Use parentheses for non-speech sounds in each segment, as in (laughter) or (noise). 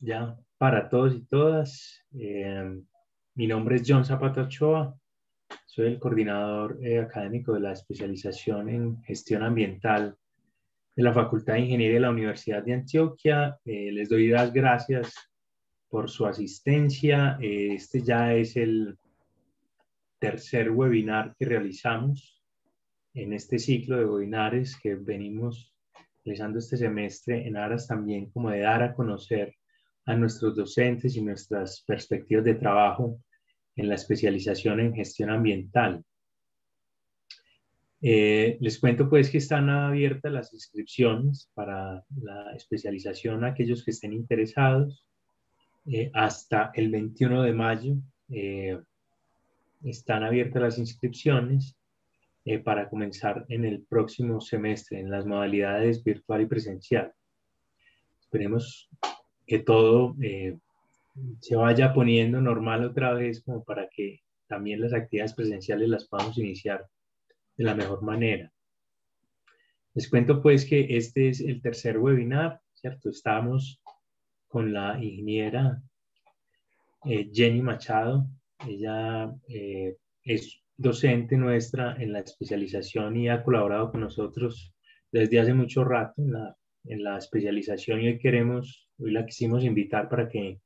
ya para todos y todas. Eh, mi nombre es John Zapata Ochoa, soy el coordinador eh, académico de la especialización en gestión ambiental de la Facultad de Ingeniería de la Universidad de Antioquia. Eh, les doy las gracias por su asistencia. este ya es el tercer webinar que realizamos en este ciclo de webinares que venimos realizando este semestre en aras también como de dar a conocer a nuestros docentes y nuestras perspectivas de trabajo en la especialización en gestión ambiental. Eh, les cuento pues que están abiertas las inscripciones para la especialización a aquellos que estén interesados eh, hasta el 21 de mayo. Eh, están abiertas las inscripciones para comenzar en el próximo semestre en las modalidades virtual y presencial. Esperemos que todo eh, se vaya poniendo normal otra vez, como para que también las actividades presenciales las podamos iniciar de la mejor manera. Les cuento pues que este es el tercer webinar, ¿cierto? Estamos con la ingeniera eh, Jenny Machado. Ella eh, es docente nuestra en la especialización y ha colaborado con nosotros desde hace mucho rato en la, en la especialización y hoy queremos Hoy la quisimos invitar para que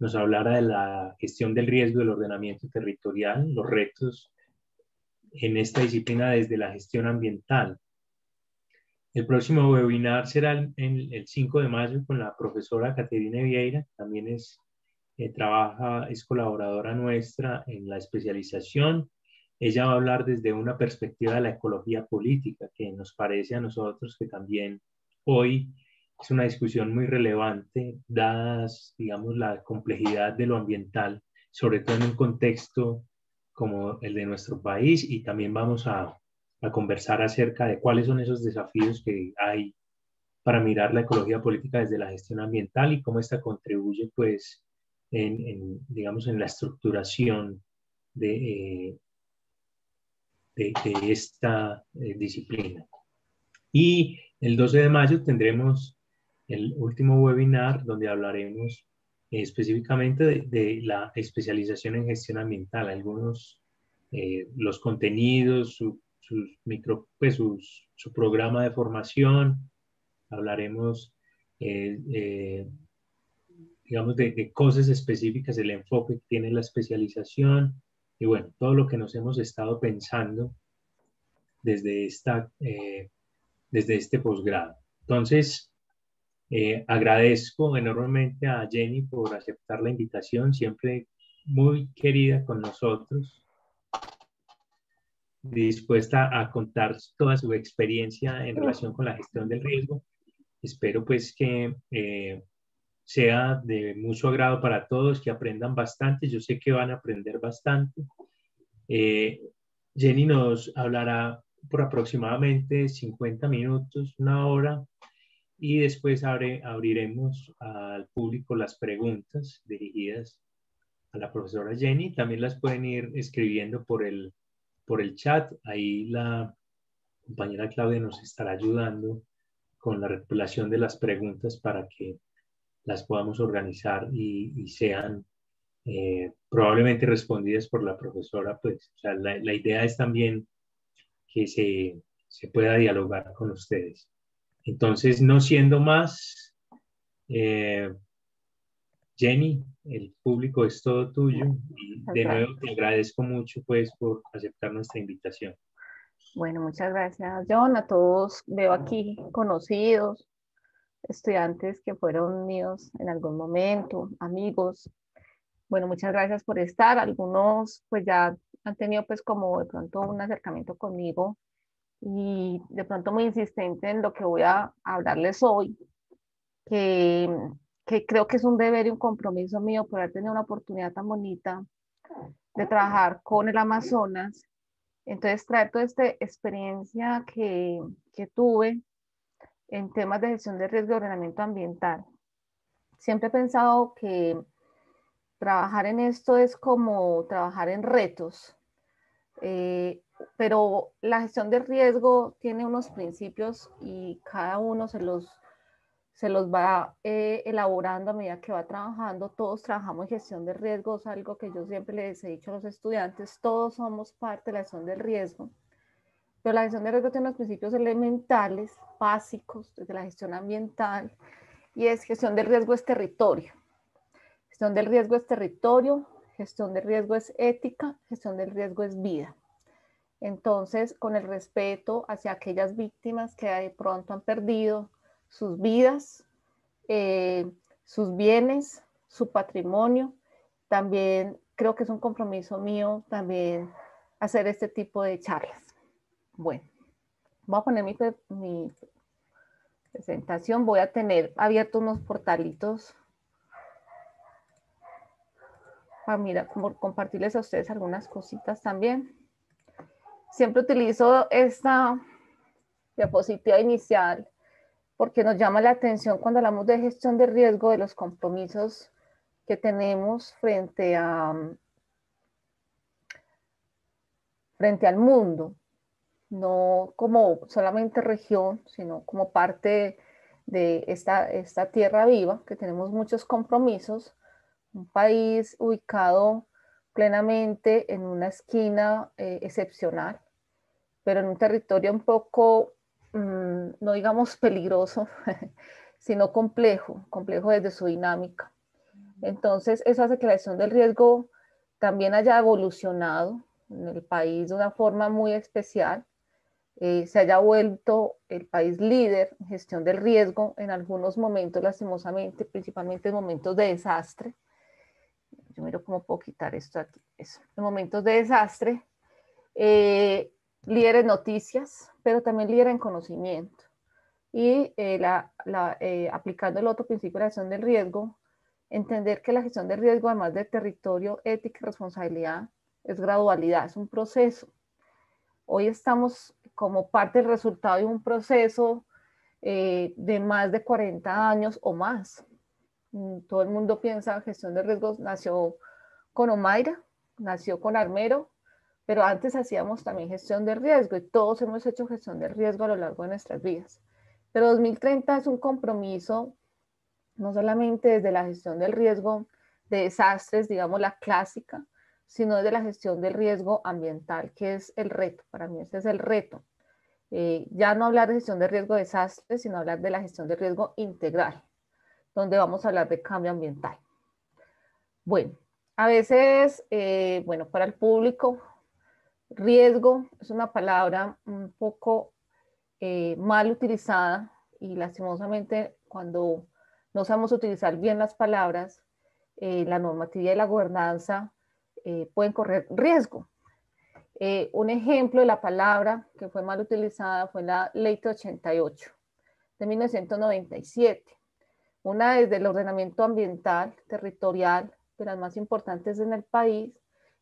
nos hablara de la gestión del riesgo del ordenamiento territorial, los retos en esta disciplina desde la gestión ambiental. El próximo webinar será el, 5 de mayo con la profesora Caterina Vieira, también es, eh, trabaja, es colaboradora nuestra en la especialización. Ella va a hablar desde una perspectiva de la ecología política, que nos parece a nosotros que también hoy es una discusión muy relevante, dadas, digamos, la complejidad de lo ambiental, sobre todo en un contexto como el de nuestro país, y también vamos a, a conversar acerca de cuáles son esos desafíos que hay para mirar la ecología política desde la gestión ambiental y cómo esta contribuye, pues, en, digamos, en la estructuración de, eh, de, esta eh, disciplina. Y el 12 de mayo tendremos el último webinar donde hablaremos específicamente de, la especialización en gestión ambiental, algunos, eh, los contenidos, su, sus micro, pues, su programa de formación, hablaremos, eh, eh, digamos, de, cosas específicas, el enfoque que tiene la especialización y bueno, todo lo que nos hemos estado pensando desde, esta, desde este posgrado. Entonces, eh, agradezco enormemente a Jenny por aceptar la invitación, siempre muy querida con nosotros, dispuesta a contar toda su experiencia en relación con la gestión del riesgo. Espero pues que eh, sea de mucho agrado para todos, que aprendan bastante, yo sé que van a aprender bastante. Eh, Jenny nos hablará por aproximadamente 50 minutos, una hora, y después abriremos al público las preguntas dirigidas a la profesora Jenny. También las pueden ir escribiendo por el, por el chat. Ahí la compañera Claudia nos estará ayudando con la recopilación de las preguntas para que las podamos organizar y, sean eh, probablemente respondidas por la profesora. Pues la, idea es también que se, se pueda dialogar con ustedes. Entonces, no siendo más, eh, Jenny, el público es todo tuyo. de nuevo te agradezco mucho pues por aceptar nuestra invitación. Bueno, muchas gracias, John. A todos veo aquí conocidos, estudiantes que fueron míos en algún momento, amigos. Bueno, muchas gracias por estar. Algunos pues ya han tenido pues como de pronto un acercamiento conmigo y de pronto muy insistente en lo que voy a hablarles hoy, que, creo que es un deber y un compromiso mío poder tener una oportunidad tan bonita de trabajar con el Amazonas. Entonces traer toda esta experiencia que, tuve en temas de gestión de riesgo y ordenamiento ambiental. Siempre he pensado que trabajar en esto es como trabajar en retos. Eh, pero la gestión de riesgo tiene unos principios y cada uno se los, va eh, elaborando a medida que va trabajando. Todos trabajamos en gestión de riesgo, es algo que yo siempre les he dicho a los estudiantes, todos somos parte de la gestión del riesgo. Pero la gestión de riesgo tiene unos principios elementales, básicos, desde la gestión ambiental, y es gestión del riesgo es territorio. Gestión del riesgo es territorio, gestión de riesgo es ética, gestión del riesgo es vida. Entonces, con el respeto hacia aquellas víctimas que de pronto han perdido sus vidas, eh, sus bienes, su patrimonio, también creo que es un compromiso mío también hacer este tipo de charlas. Bueno, voy a poner mi, presentación, voy a tener abiertos unos portalitos para compartirles a ustedes algunas cositas también siempre utilizo esta diapositiva inicial porque nos llama la atención cuando hablamos de gestión de riesgo de los compromisos que tenemos frente a mm, frente al mundo, no como solamente región, sino como parte de esta, esta tierra viva, que tenemos muchos compromisos, un país ubicado plenamente en una esquina eh, excepcional, pero en un territorio un poco, mm, no digamos peligroso, (laughs) sino complejo, complejo desde su dinámica. Entonces, eso hace que la gestión del riesgo también haya evolucionado en el país de una forma muy especial, eh, se haya vuelto el país líder en gestión del riesgo en algunos momentos, lastimosamente, principalmente en momentos de desastre, yo cómo puedo quitar esto aquí. En momentos de desastre, eh, en noticias, pero también líder en conocimiento. Y eh, eh, aplicando el otro principio de la gestión del riesgo, entender que la gestión del riesgo, además de territorio, ética y responsabilidad, es gradualidad, es un proceso. Hoy estamos como parte del resultado de un proceso eh, de más de 40 años o más. Mm, todo el mundo piensa en gestión de riesgos, nació con Omaira, nació con Armero, pero antes hacíamos también gestión de riesgo y todos hemos hecho gestión de riesgo a lo largo de nuestras vidas. Pero 2030 es un compromiso no solamente desde la gestión del riesgo de desastres, digamos la clásica, sino desde la gestión del riesgo ambiental, que es el reto. Para mí ese es el reto. Eh, ya no hablar de gestión de riesgo de desastres, sino hablar de la gestión de riesgo integral donde vamos a hablar de cambio ambiental. Bueno, a veces, eh, bueno, para el público, riesgo es una palabra un poco eh, mal utilizada y lastimosamente cuando no sabemos utilizar bien las palabras, eh, la normatividad y la gobernanza pueden correr riesgo. un ejemplo de la palabra que fue mal utilizada fue la Ley 88 de 1997 una desde el ordenamiento ambiental, territorial, de las más importantes en el país,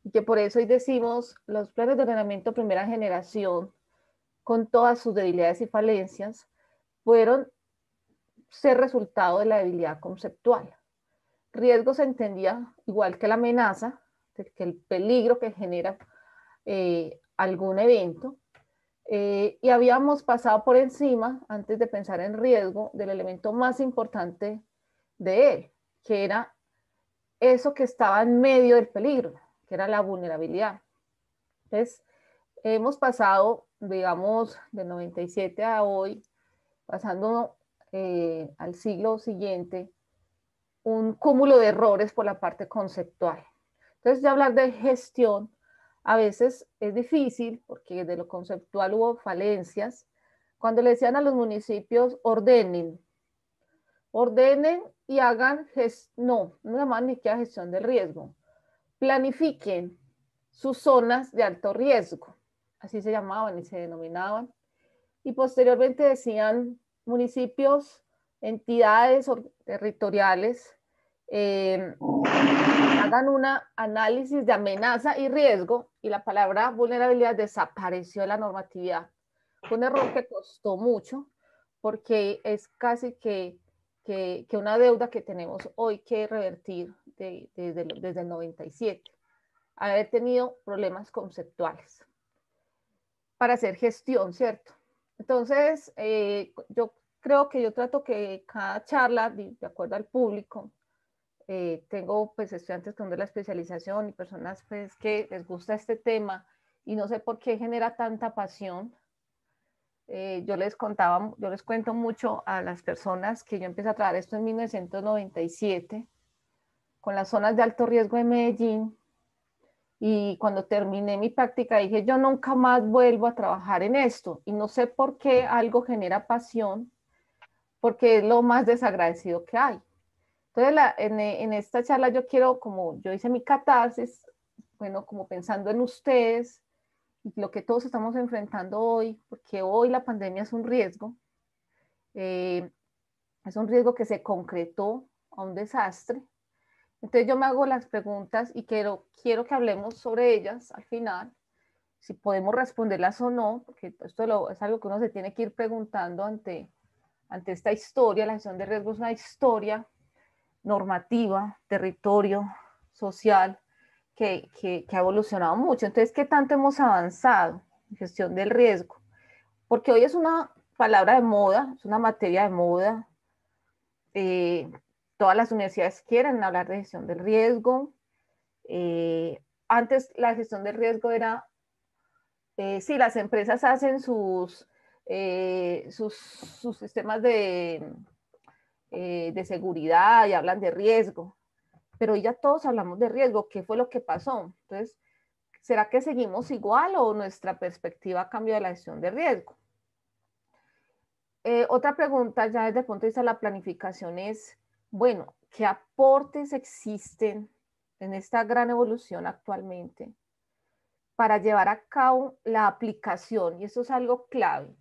y que por eso hoy decimos los planes de ordenamiento primera generación, con todas sus debilidades y falencias, fueron ser resultado de la debilidad conceptual. Riesgo se entendía igual que la amenaza, que el peligro que genera eh, algún evento, eh, y habíamos pasado por encima, antes de pensar en riesgo, del elemento más importante de él, que era eso que estaba en medio del peligro, que era la vulnerabilidad. Entonces, hemos pasado, digamos, de 97 a hoy, pasando eh, al siglo siguiente, un cúmulo de errores por la parte conceptual. Entonces, de hablar de gestión a veces es difícil, porque de lo conceptual hubo falencias, cuando le decían a los municipios, ordenen, ordenen y hagan, no, no más ni que gestión del riesgo, planifiquen sus zonas de alto riesgo, así se llamaban y se denominaban, y posteriormente decían municipios, entidades territoriales eh, hagan un análisis de amenaza y riesgo y la palabra vulnerabilidad desapareció de la normatividad. Fue un error que costó mucho porque es casi que, que, que una deuda que tenemos hoy que revertir desde el 97. Haber tenido problemas conceptuales para hacer gestión, ¿cierto? Entonces, eh, yo creo que yo trato que cada charla, de acuerdo al público, eh, tengo pues estudiantes con la especialización y personas pues que les gusta este tema y no sé por qué genera tanta pasión. Eh, yo les contaba, yo les cuento mucho a las personas que yo empecé a trabajar esto en 1997 con las zonas de alto riesgo de Medellín y cuando terminé mi práctica dije yo nunca más vuelvo a trabajar en esto y no sé por qué algo genera pasión porque es lo más desagradecido que hay entonces, e, en, esta charla yo quiero, como yo hice mi catarsis, bueno, como pensando en ustedes y lo que todos estamos enfrentando hoy, porque hoy la pandemia es un riesgo, eh, es un riesgo que se concretó a un desastre. Entonces yo me hago las preguntas y quiero, quiero que hablemos sobre ellas al final, si podemos responderlas o no, porque esto es algo que uno se tiene que ir preguntando ante, ante esta historia, la gestión de riesgo es una historia normativa, territorio, social, que, ha evolucionado mucho. Entonces, ¿qué tanto hemos avanzado en gestión del riesgo? Porque hoy es una palabra de moda, es una materia de moda. Eh, todas las universidades quieren hablar de gestión del riesgo. Eh, antes la gestión del riesgo era, eh, sí, las empresas hacen sus, sus sistemas de eh, de seguridad y hablan de riesgo, pero ya todos hablamos de riesgo, ¿qué fue lo que pasó? Entonces, ¿será que seguimos igual o nuestra perspectiva cambia de la gestión de riesgo? Eh, otra pregunta ya desde el punto de vista de la planificación es, bueno, ¿qué aportes existen en esta gran evolución actualmente para llevar a cabo la aplicación? Y eso es algo clave.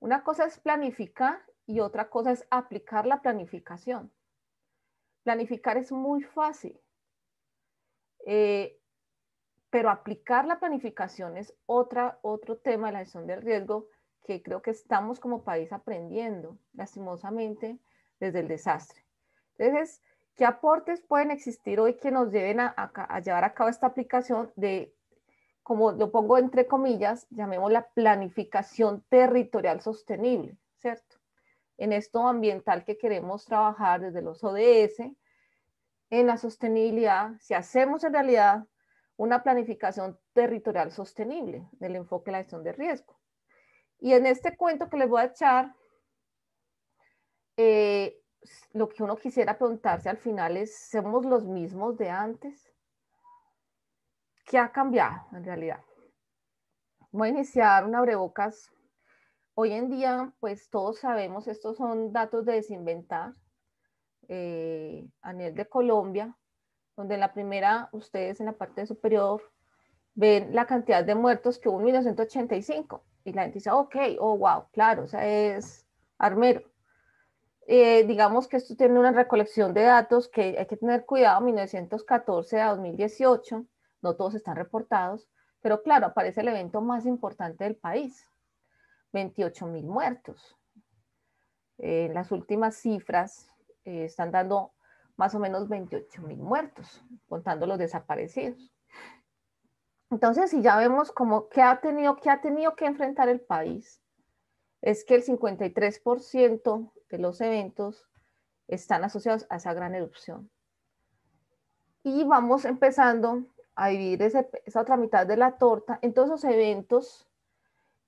Una cosa es planificar y otra cosa es aplicar la planificación. Planificar es muy fácil, eh, pero aplicar la planificación es otra, otro tema de la gestión del riesgo que creo que estamos como país aprendiendo, lastimosamente, desde el desastre. Entonces, ¿qué aportes pueden existir hoy que nos lleven a llevar a cabo esta aplicación de como lo pongo entre comillas, llamemos la planificación territorial sostenible en esto ambiental que queremos trabajar desde los ODS, en la sostenibilidad, si hacemos en realidad una planificación territorial sostenible del enfoque de la gestión de riesgo. Y en este cuento que les voy a echar, eh, lo que uno quisiera preguntarse al final es, ¿somos los mismos de antes? ¿Qué ha cambiado en realidad? Voy a iniciar una abrebocas Hoy en día, pues todos sabemos, estos son datos de desinventar eh, a nivel de Colombia, donde en la primera, ustedes en la parte superior, ven la cantidad de muertos que hubo en 1985. Y la gente dice, ok, oh, wow, claro, o sea, es armero. Eh, digamos que esto tiene una recolección de datos que hay que tener cuidado, 1914 a 2018, no todos están reportados, pero claro, aparece el evento más importante del país, 28 mil muertos. en eh, las últimas cifras eh, están dando más o menos 28 mil muertos, contando los desaparecidos. Entonces, si ya vemos cómo que ha tenido que ha tenido que enfrentar el país, es que el 53% de los eventos están asociados a esa gran erupción. Y vamos empezando a dividir esa otra mitad de la torta en todos esos eventos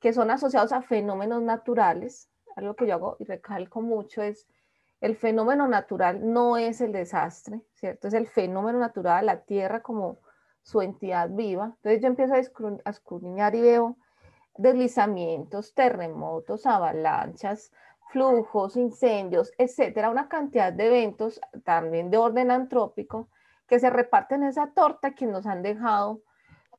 que son asociados a fenómenos naturales. Algo que yo hago y recalco mucho es el fenómeno natural no es el desastre, ¿cierto? Es el fenómeno natural, la Tierra como su entidad viva. Entonces yo empiezo a escudriñar y veo deslizamientos, terremotos, avalanchas, flujos, incendios, etcétera, una cantidad de eventos también de orden antrópico que se reparten en esa torta que nos han dejado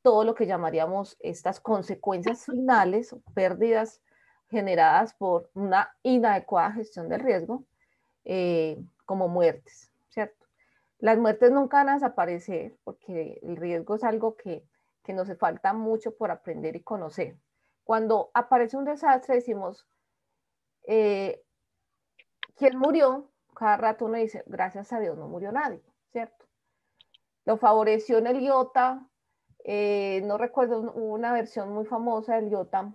todo lo que llamaríamos estas consecuencias finales o pérdidas generadas por una inadecuada gestión del riesgo, eh, como muertes, ¿cierto? Las muertes nunca van a desaparecer porque el riesgo es algo que, que nos falta mucho por aprender y conocer. Cuando aparece un desastre decimos, eh, ¿quién murió? Cada rato uno dice, gracias a Dios no murió nadie, ¿cierto? Lo favoreció en el IOTA, eh, no recuerdo una versión muy famosa del Iota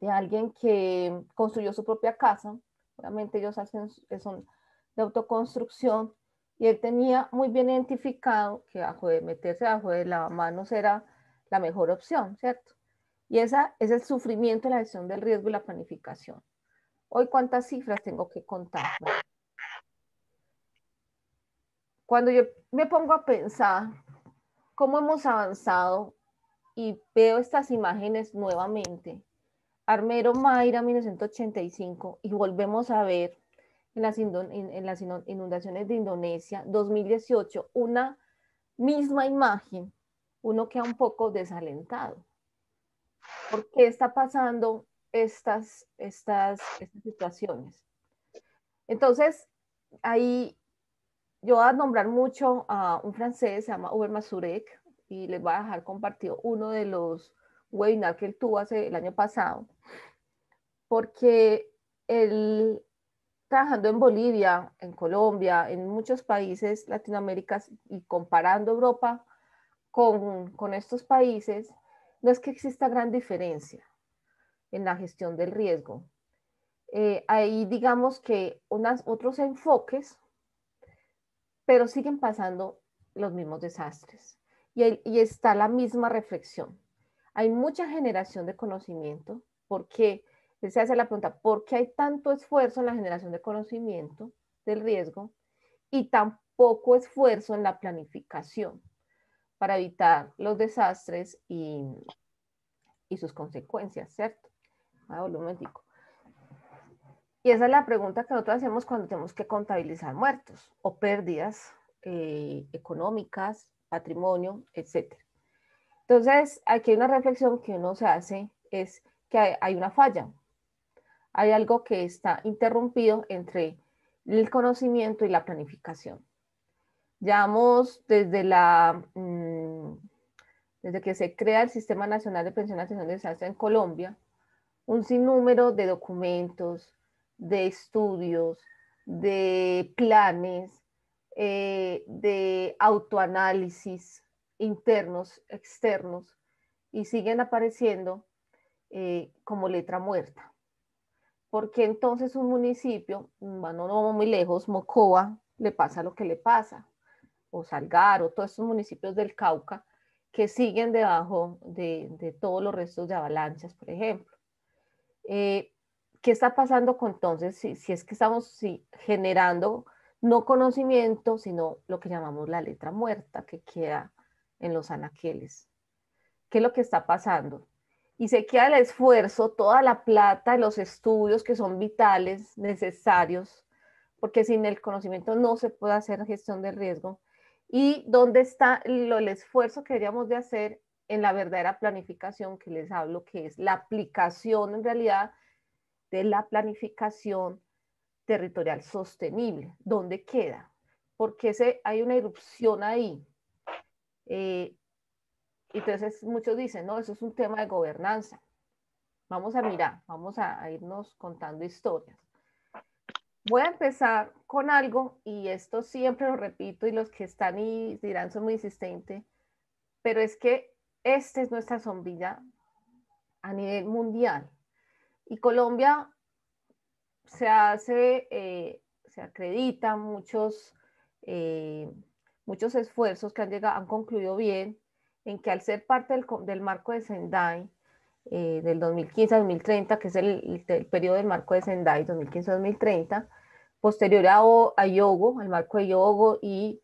de alguien que construyó su propia casa. Obviamente ellos hacen, eh, son de autoconstrucción y él tenía muy bien identificado que bajo de meterse bajo de mano era la mejor opción, ¿cierto? Y esa es el sufrimiento, la gestión del riesgo y la planificación. Hoy, ¿cuántas cifras tengo que contar? Cuando yo me pongo a pensar cómo hemos avanzado y veo estas imágenes nuevamente. Armero Mayra 1985 y volvemos a ver en las, inundaciones de Indonesia 2018 una misma imagen, uno que ha un poco desalentado. ¿Por qué está pasando estas, estas, estas situaciones? Entonces, ahí yo voy a nombrar mucho a un francés, se llama Hubert Mazurek, y les voy a dejar compartido uno de los webinars que él tuvo hace el año pasado, porque él, trabajando en Bolivia, en Colombia, en muchos países latinoamericanos, y comparando Europa con, con estos países, no es que exista gran diferencia en la gestión del riesgo. Eh, ahí digamos que unas, otros enfoques pero siguen pasando los mismos desastres. Y, está la misma reflexión. Hay mucha generación de conocimiento, porque se hace la pregunta, ¿por qué hay tanto esfuerzo en la generación de conocimiento del riesgo y tan poco esfuerzo en la planificación para evitar los desastres y, sus consecuencias, ¿cierto? Ah, y esa es la pregunta que nosotros hacemos cuando tenemos que contabilizar muertos o pérdidas eh, económicas, patrimonio, etc. Entonces, aquí hay una reflexión que uno se hace, es que hay, una falla, hay algo que está interrumpido entre el conocimiento y la planificación. ya desde la... Mm, desde que se crea el Sistema Nacional de Pensiones y de en Colombia, un sinnúmero de documentos, de estudios, de planes, eh, de autoanálisis internos, externos, y siguen apareciendo eh, como letra muerta. Porque entonces un municipio, bueno, no muy lejos, Mocoa, le pasa lo que le pasa, o Salgar, o todos estos municipios del Cauca, que siguen debajo de, todos los restos de avalanchas, por ejemplo. Eh, ¿qué está pasando con entonces si, si es que estamos generando no conocimiento, sino lo que llamamos la letra muerta que queda en los anaqueles? ¿Qué es lo que está pasando? Y se queda el esfuerzo, toda la plata, los estudios que son vitales, necesarios, porque sin el conocimiento no se puede hacer gestión del riesgo. ¿Y dónde está el esfuerzo que deberíamos de hacer en la verdadera planificación que les hablo, que es la aplicación en realidad de la planificación territorial sostenible. ¿Dónde queda? Porque se, hay una erupción ahí. Eh, entonces muchos dicen, no, eso es un tema de gobernanza. Vamos a mirar, vamos a, irnos contando historias. Voy a empezar con algo, y esto siempre lo repito, y los que están y dirán son muy insistentes, pero es que esta es nuestra sombrilla a nivel mundial. Y Colombia se hace, eh, se acredita muchos, eh, muchos esfuerzos que han, llegado, han concluido bien en que al ser parte del, marco de Sendai, eh, del 2015 a 2030, que es el, el, periodo del marco de Sendai 2015-2030, posterior a, Yogo, al marco de Yogo y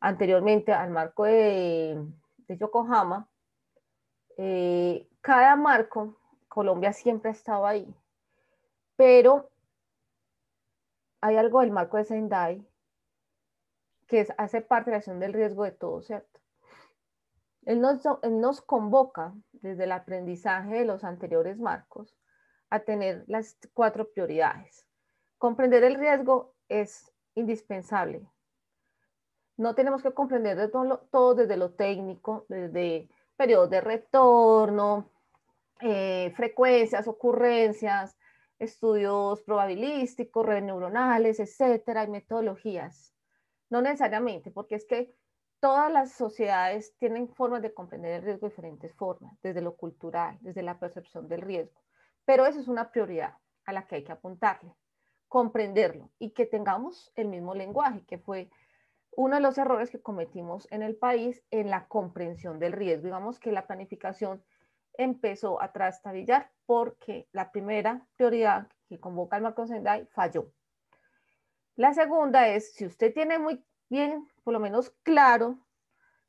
anteriormente al marco de, de Yokohama, cada marco Colombia siempre ha estado ahí. Pero hay algo del marco de Sendai que es, hace parte de la acción del riesgo de todo, ¿cierto? Él nos, convoca desde el aprendizaje de los anteriores marcos a tener las cuatro prioridades. Comprender el riesgo es indispensable. No tenemos que comprender todo, todo desde lo técnico, desde periodo de retorno, eh, frecuencias, ocurrencias, estudios probabilísticos, redes neuronales, etcétera, y metodologías. No necesariamente, porque es que todas las sociedades tienen formas de comprender el riesgo de diferentes formas, desde lo cultural, desde la percepción del riesgo. Pero eso es una prioridad a la que hay que apuntarle, comprenderlo y que tengamos el mismo lenguaje, que fue uno de los errores que cometimos en el país en la comprensión del riesgo. Digamos que la planificación empezó a trastabillar porque la primera prioridad que convoca el Marco Sendai falló. La segunda es, si usted tiene muy bien, por lo menos claro,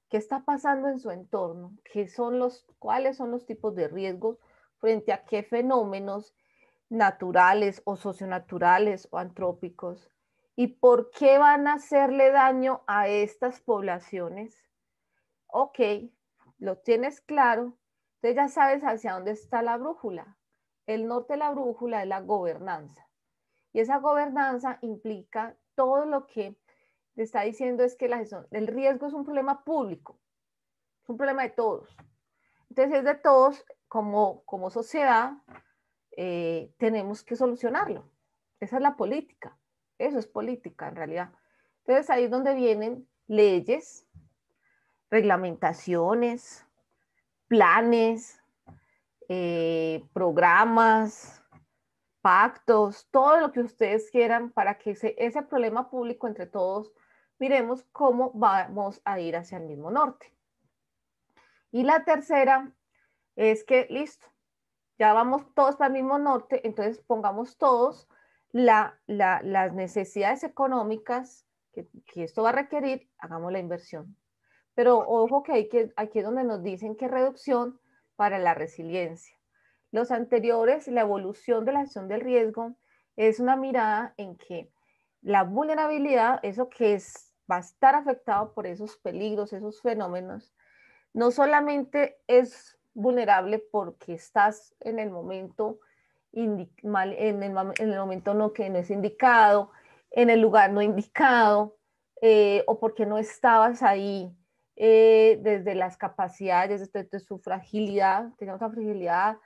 qué está pasando en su entorno, qué son los, cuáles son los tipos de riesgos frente a qué fenómenos naturales o socionaturales o antrópicos y por qué van a hacerle daño a estas poblaciones. Ok, lo tienes claro, entonces ya sabes hacia dónde está la brújula. El norte de la brújula es la gobernanza. Y esa gobernanza implica todo lo que te está diciendo es que el riesgo es un problema público, es un problema de todos. Entonces es de todos como, como sociedad, eh, tenemos que solucionarlo. Esa es la política, eso es política en realidad. Entonces ahí es donde vienen leyes, reglamentaciones, planes, eh, programas, pactos, todo lo que ustedes quieran para que ese, problema público entre todos miremos cómo vamos a ir hacia el mismo norte. Y la tercera es que, listo, ya vamos todos para el mismo norte, entonces pongamos todos las necesidades económicas que, esto va a requerir, hagamos la inversión. Pero ojo que, hay que aquí es donde nos dicen que reducción para la resiliencia. Los anteriores, la evolución de la gestión del riesgo, es una mirada en que la vulnerabilidad, eso que es, va a estar afectado por esos peligros, esos fenómenos, no solamente es vulnerable porque estás en el momento en, el, momento no que no es indicado, en el lugar no indicado, eh, o porque no estabas ahí eh, desde las capacidades, desde, su fragilidad, tenemos una fragilidad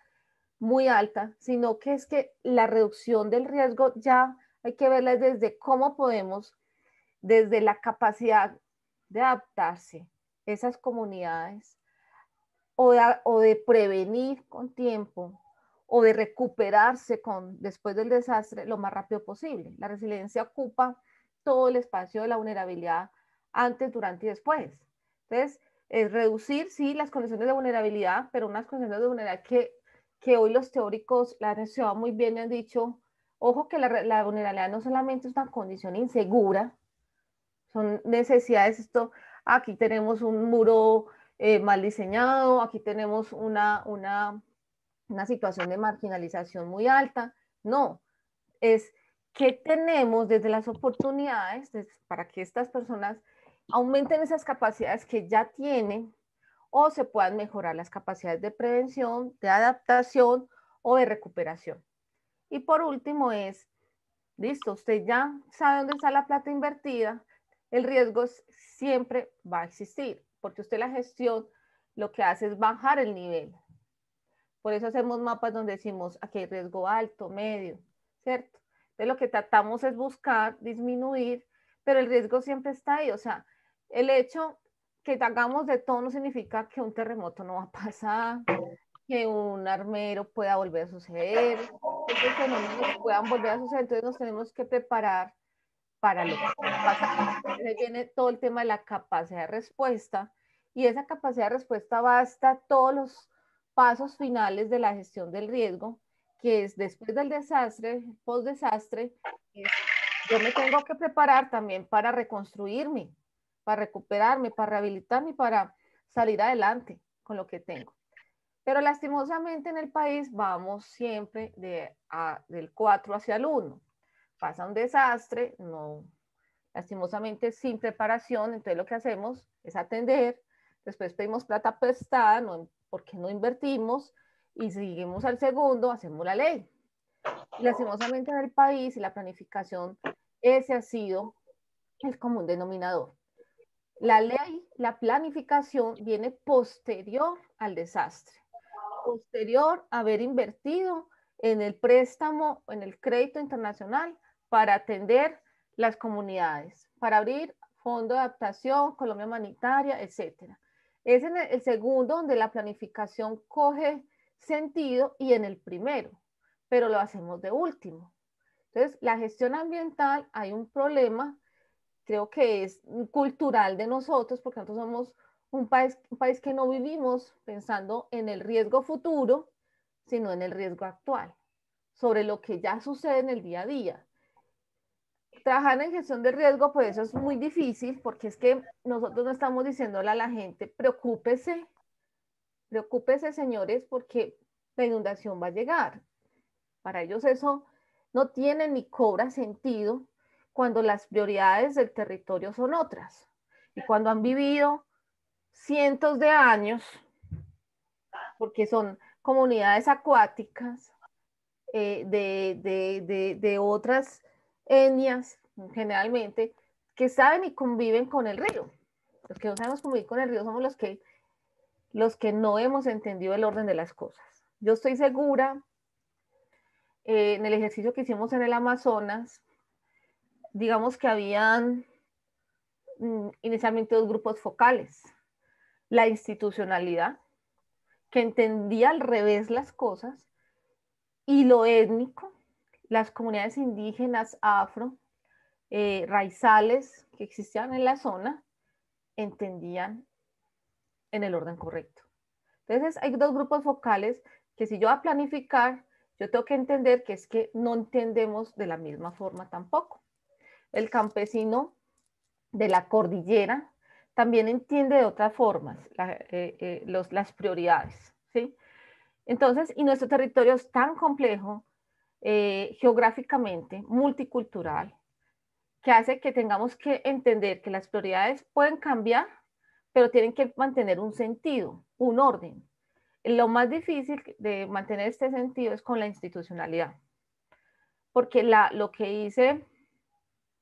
muy alta, sino que es que la reducción del riesgo ya hay que verla desde cómo podemos, desde la capacidad de adaptarse esas comunidades o de, o de prevenir con tiempo o de recuperarse con, después del desastre lo más rápido posible. La resiliencia ocupa todo el espacio de la vulnerabilidad antes, durante y después es reducir, sí, las condiciones de vulnerabilidad, pero unas condiciones de vulnerabilidad que, que hoy los teóricos, la han muy bien han dicho, ojo que la, vulnerabilidad no solamente es una condición insegura, son necesidades, esto, aquí tenemos un muro eh, mal diseñado, aquí tenemos una, una, situación de marginalización muy alta, no, es que tenemos desde las oportunidades para que estas personas aumenten esas capacidades que ya tienen o se puedan mejorar las capacidades de prevención, de adaptación o de recuperación. Y por último es, listo, usted ya sabe dónde está la plata invertida, el riesgo siempre va a existir, porque usted la gestión lo que hace es bajar el nivel. Por eso hacemos mapas donde decimos aquí hay riesgo alto, medio, ¿cierto? Entonces lo que tratamos es buscar disminuir, pero el riesgo siempre está ahí. O sea, el hecho que hagamos de todo no significa que un terremoto no va a pasar, que un armero pueda volver a suceder, que no fenómenos puedan volver a suceder. Entonces nos tenemos que preparar para lo que pasa. Ahí viene todo el tema de la capacidad de respuesta y esa capacidad de respuesta va hasta todos los pasos finales de la gestión del riesgo, que es después del desastre, post desastre, yo me tengo que preparar también para reconstruirme, para recuperarme, para rehabilitarme, para salir adelante con lo que tengo. Pero lastimosamente en el país vamos siempre de, del 4 hacia el 1. Pasa un desastre, no, lastimosamente sin preparación, entonces lo que hacemos es atender, después pedimos plata prestada, no, porque no invertimos, y seguimos al segundo, hacemos la ley. lastimosamente en el país y la planificación, ese ha sido el común denominador. La ley, la planificación viene posterior al desastre, posterior a haber invertido en el préstamo, en el crédito internacional para atender las comunidades, para abrir fondo de adaptación, Colombia humanitaria, etc. Es en el segundo donde la planificación coge sentido y en el primero, pero lo hacemos de último. Entonces, la gestión ambiental hay un problema creo que es cultural de nosotros, porque nosotros somos un país, un país que no vivimos pensando en el riesgo futuro, sino en el riesgo actual, sobre lo que ya sucede en el día a día. Trabajar en gestión de riesgo, pues eso es muy difícil, porque es que nosotros no estamos diciéndole a la gente, preocúpese, preocúpese señores, porque la inundación va a llegar. Para ellos eso no tiene ni cobra sentido, cuando las prioridades del territorio son otras y cuando han vivido cientos de años, porque son comunidades acuáticas eh, de, de, de, de, otras etnias generalmente que saben y conviven con el río. Los que no sabemos convivir con el río somos los que, los que no hemos entendido el orden de las cosas. Yo estoy segura, eh, en el ejercicio que hicimos en el Amazonas, digamos que habían mm, inicialmente dos grupos focales. La institucionalidad, que entendía al revés las cosas, y lo étnico, las comunidades indígenas afro, eh, raizales que existían en la zona, entendían en el orden correcto. Entonces hay dos grupos focales que si yo a planificar, yo tengo que entender que es que no entendemos de la misma forma tampoco el campesino de la cordillera también entiende de otras formas eh, eh, las prioridades. ¿sí? Entonces, y nuestro territorio es tan complejo eh, geográficamente, multicultural, que hace que tengamos que entender que las prioridades pueden cambiar, pero tienen que mantener un sentido, un orden. Lo más difícil de mantener este sentido es con la institucionalidad, porque la, lo que dice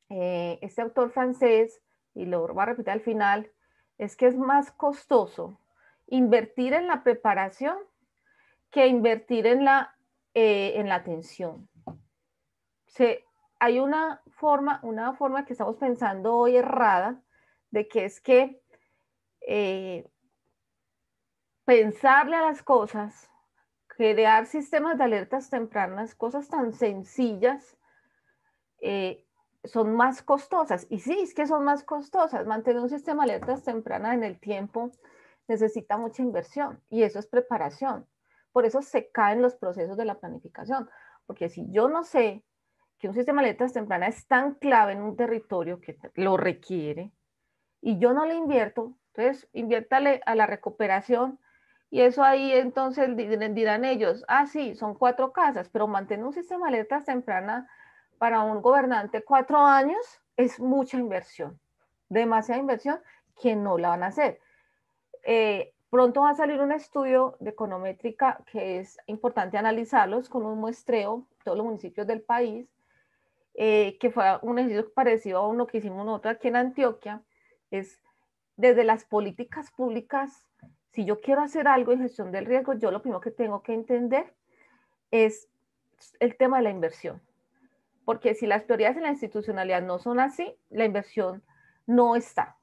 eh, este autor francés, y lo voy a repetir al final, es que es más costoso invertir en la preparación que invertir en la, eh, en la atención. hay una forma, una forma que estamos pensando hoy errada de que es que eh, pensarle a las cosas, crear sistemas de alertas tempranas, cosas tan sencillas, son más costosas. Y sí, es que son más costosas. Mantener un sistema de alertas temprana en el tiempo necesita mucha inversión y eso es preparación. Por eso se caen los procesos de la planificación, porque si yo no sé que un sistema de alertas temprana es tan clave en un territorio que lo requiere y yo no le invierto, entonces inviértale a la recuperación y eso ahí entonces dirán ellos, ah, sí, son cuatro casas, pero mantener un sistema de alertas temprana para un gobernante cuatro años es mucha inversión, demasiada inversión que no la van a hacer. Eh, pronto va a salir un estudio de econométrica que es importante analizarlos con un muestreo de todos los municipios del país, eh, que fue un ejercicio parecido a uno que hicimos nosotros aquí en Antioquia, es desde las políticas públicas, si yo quiero hacer algo en gestión del riesgo, yo lo primero que tengo que entender es el tema de la inversión porque si las prioridades en la institucionalidad no son así, la inversión no está.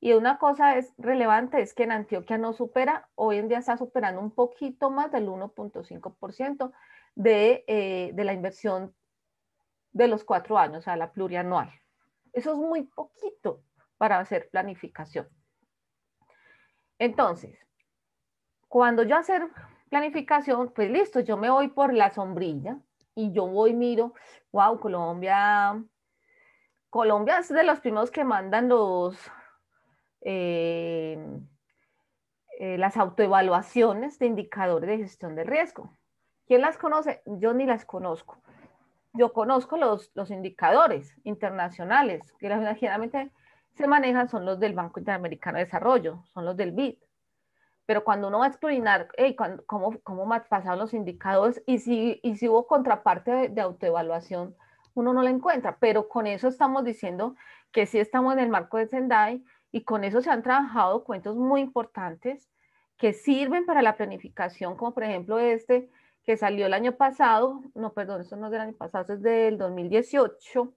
Y una cosa es relevante es que en Antioquia no supera, hoy en día está superando un poquito más del 1.5% de, eh, de la inversión de los cuatro años, o sea, la plurianual. Eso es muy poquito para hacer planificación. Entonces, cuando yo hacer planificación, pues listo, yo me voy por la sombrilla, y yo voy, miro, wow, Colombia, Colombia es de los primeros que mandan los, eh, eh, las autoevaluaciones de indicadores de gestión de riesgo. ¿Quién las conoce? Yo ni las conozco. Yo conozco los, los indicadores internacionales, que generalmente se manejan, son los del Banco Interamericano de Desarrollo, son los del BID pero cuando uno va a explorar cómo, cómo pasaron los indicadores y si, si hubo contraparte de, de, autoevaluación, uno no la encuentra, pero con eso estamos diciendo que sí estamos en el marco de Sendai y con eso se han trabajado cuentos muy importantes que sirven para la planificación, como por ejemplo este que salió el año pasado, no, perdón, eso no es del año pasado, es del 2018,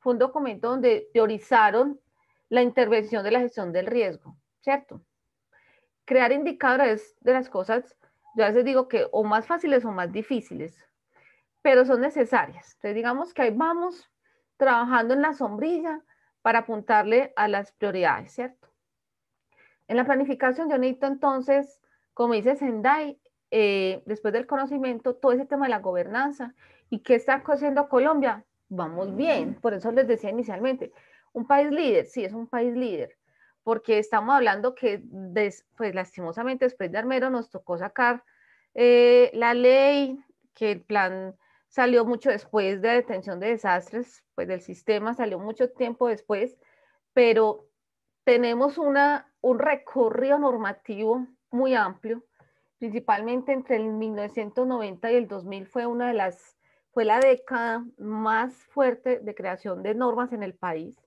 fue un documento donde teorizaron la intervención de la gestión del riesgo, ¿cierto? crear indicadores de las cosas, yo a veces digo que o más fáciles o más difíciles, pero son necesarias. Entonces, digamos que ahí vamos trabajando en la sombrilla para apuntarle a las prioridades, ¿cierto? En la planificación yo necesito entonces, como dice Sendai, eh, después del conocimiento, todo ese tema de la gobernanza y qué está haciendo Colombia. Vamos bien, por eso les decía inicialmente, un país líder, sí, es un país líder, porque estamos hablando que, pues lastimosamente, después de Armero nos tocó sacar eh, la ley, que el plan salió mucho después de la detención de desastres, pues del sistema salió mucho tiempo después, pero tenemos una, un recorrido normativo muy amplio, principalmente entre el 1990 y el 2000 fue una de las, fue la década más fuerte de creación de normas en el país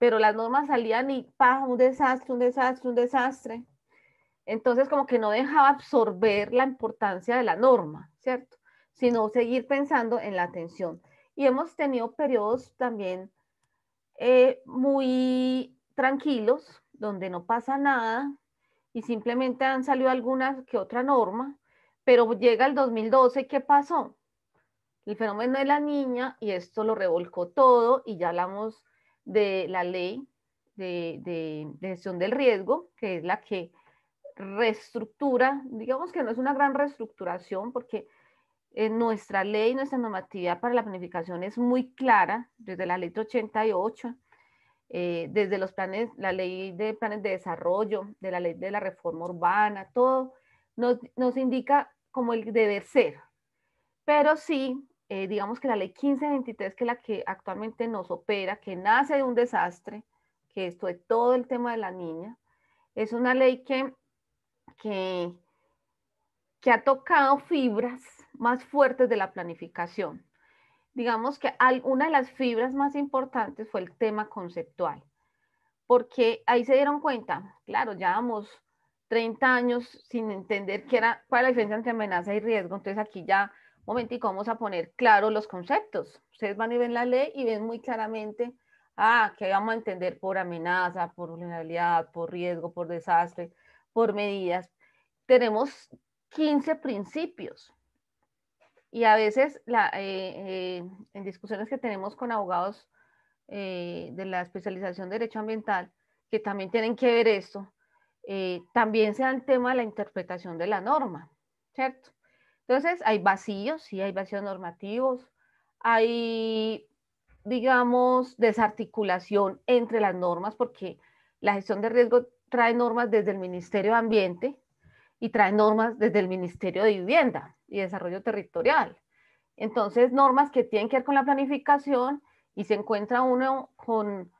pero las normas salían y ¡pah! un desastre, un desastre, un desastre. Entonces como que no dejaba absorber la importancia de la norma, ¿cierto? Sino seguir pensando en la atención. Y hemos tenido periodos también eh, muy tranquilos, donde no pasa nada y simplemente han salido algunas que otra norma, pero llega el 2012, ¿qué pasó? El fenómeno de la niña y esto lo revolcó todo y ya hablamos de la ley de, gestión del riesgo, que es la que reestructura, digamos que no es una gran reestructuración porque eh, nuestra ley, nuestra normatividad para la planificación es muy clara, desde la ley 88, eh, desde los planes, la ley de planes de desarrollo, de la ley de la reforma urbana, todo nos, nos indica como el deber ser. Pero sí eh, digamos que la ley 1523, que es la que actualmente nos opera, que nace de un desastre, que esto es todo el tema de la niña, es una ley que, que, que ha tocado fibras más fuertes de la planificación. Digamos que una de las fibras más importantes fue el tema conceptual, porque ahí se dieron cuenta, claro, llevamos 30 años sin entender qué era, cuál era la diferencia entre amenaza y riesgo, entonces aquí ya y vamos a poner claro los conceptos. Ustedes van y ven la ley y ven muy claramente, ah, que vamos a entender por amenaza, por vulnerabilidad, por riesgo, por desastre, por medidas. Tenemos 15 principios. Y a veces eh, eh, en discusiones que tenemos con abogados eh, de la especialización de Derecho Ambiental, que también tienen que ver esto, también se da el tema de la interpretación de la norma, ¿cierto? Entonces, hay vacíos, sí, hay vacíos normativos, hay, digamos, desarticulación entre las normas, porque la gestión de riesgo trae normas desde el Ministerio de Ambiente y trae normas desde el Ministerio de Vivienda y Desarrollo Territorial. Entonces, normas que tienen que ver con la planificación y se encuentra uno con,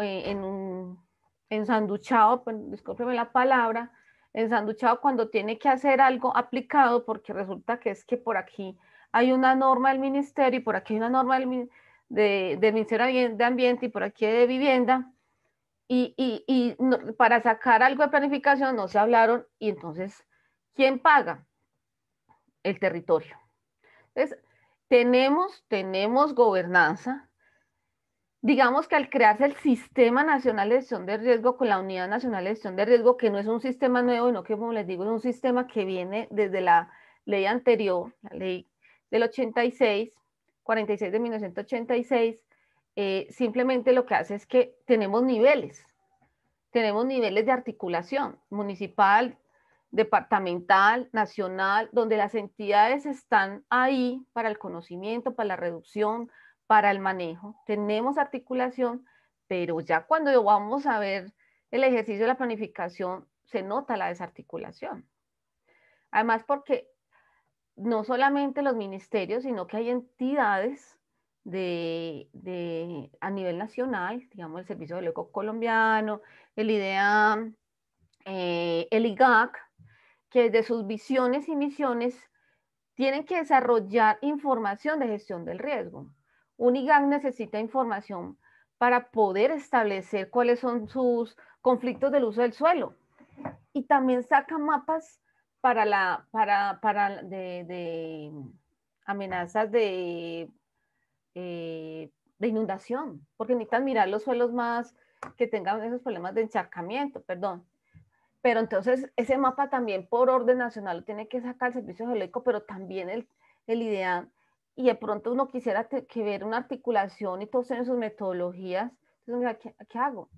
eh, en un ensanduchado, pues, discúlpeme la palabra, ensanduchado cuando tiene que hacer algo aplicado, porque resulta que es que por aquí hay una norma del ministerio y por aquí hay una norma del, Ministerio de Ambiente y por aquí de Vivienda. Y, para sacar algo de planificación no se hablaron y entonces, ¿quién paga? El territorio. Entonces, tenemos, tenemos gobernanza, digamos que al crearse el Sistema Nacional de Gestión de Riesgo con la Unidad Nacional de Gestión de Riesgo, que no es un sistema nuevo, sino que, como les digo, es un sistema que viene desde la ley anterior, la ley del 86, 46 de 1986, eh, simplemente lo que hace es que tenemos niveles, tenemos niveles de articulación municipal, departamental, nacional, donde las entidades están ahí para el conocimiento, para la reducción, para el manejo, tenemos articulación, pero ya cuando vamos a ver el ejercicio de la planificación, se nota la desarticulación. Además, porque no solamente los ministerios, sino que hay entidades de, a nivel nacional, digamos el Servicio de Geológico Colombiano, el IDEA, eh, el IGAC, que de sus visiones y misiones tienen que desarrollar información de gestión del riesgo. Un igan necesita información para poder establecer cuáles son sus conflictos del uso del suelo. Y también saca mapas para, la, para, para de, amenazas de, eh, de inundación, porque necesitan mirar los suelos más que tengan esos problemas de encharcamiento, perdón. Pero entonces ese mapa también por orden nacional lo tiene que sacar el Servicio Geológico, pero también el, el IDEA y de pronto uno quisiera que ver una articulación y todos en sus metodologías, entonces, ¿qué, ¿qué hago?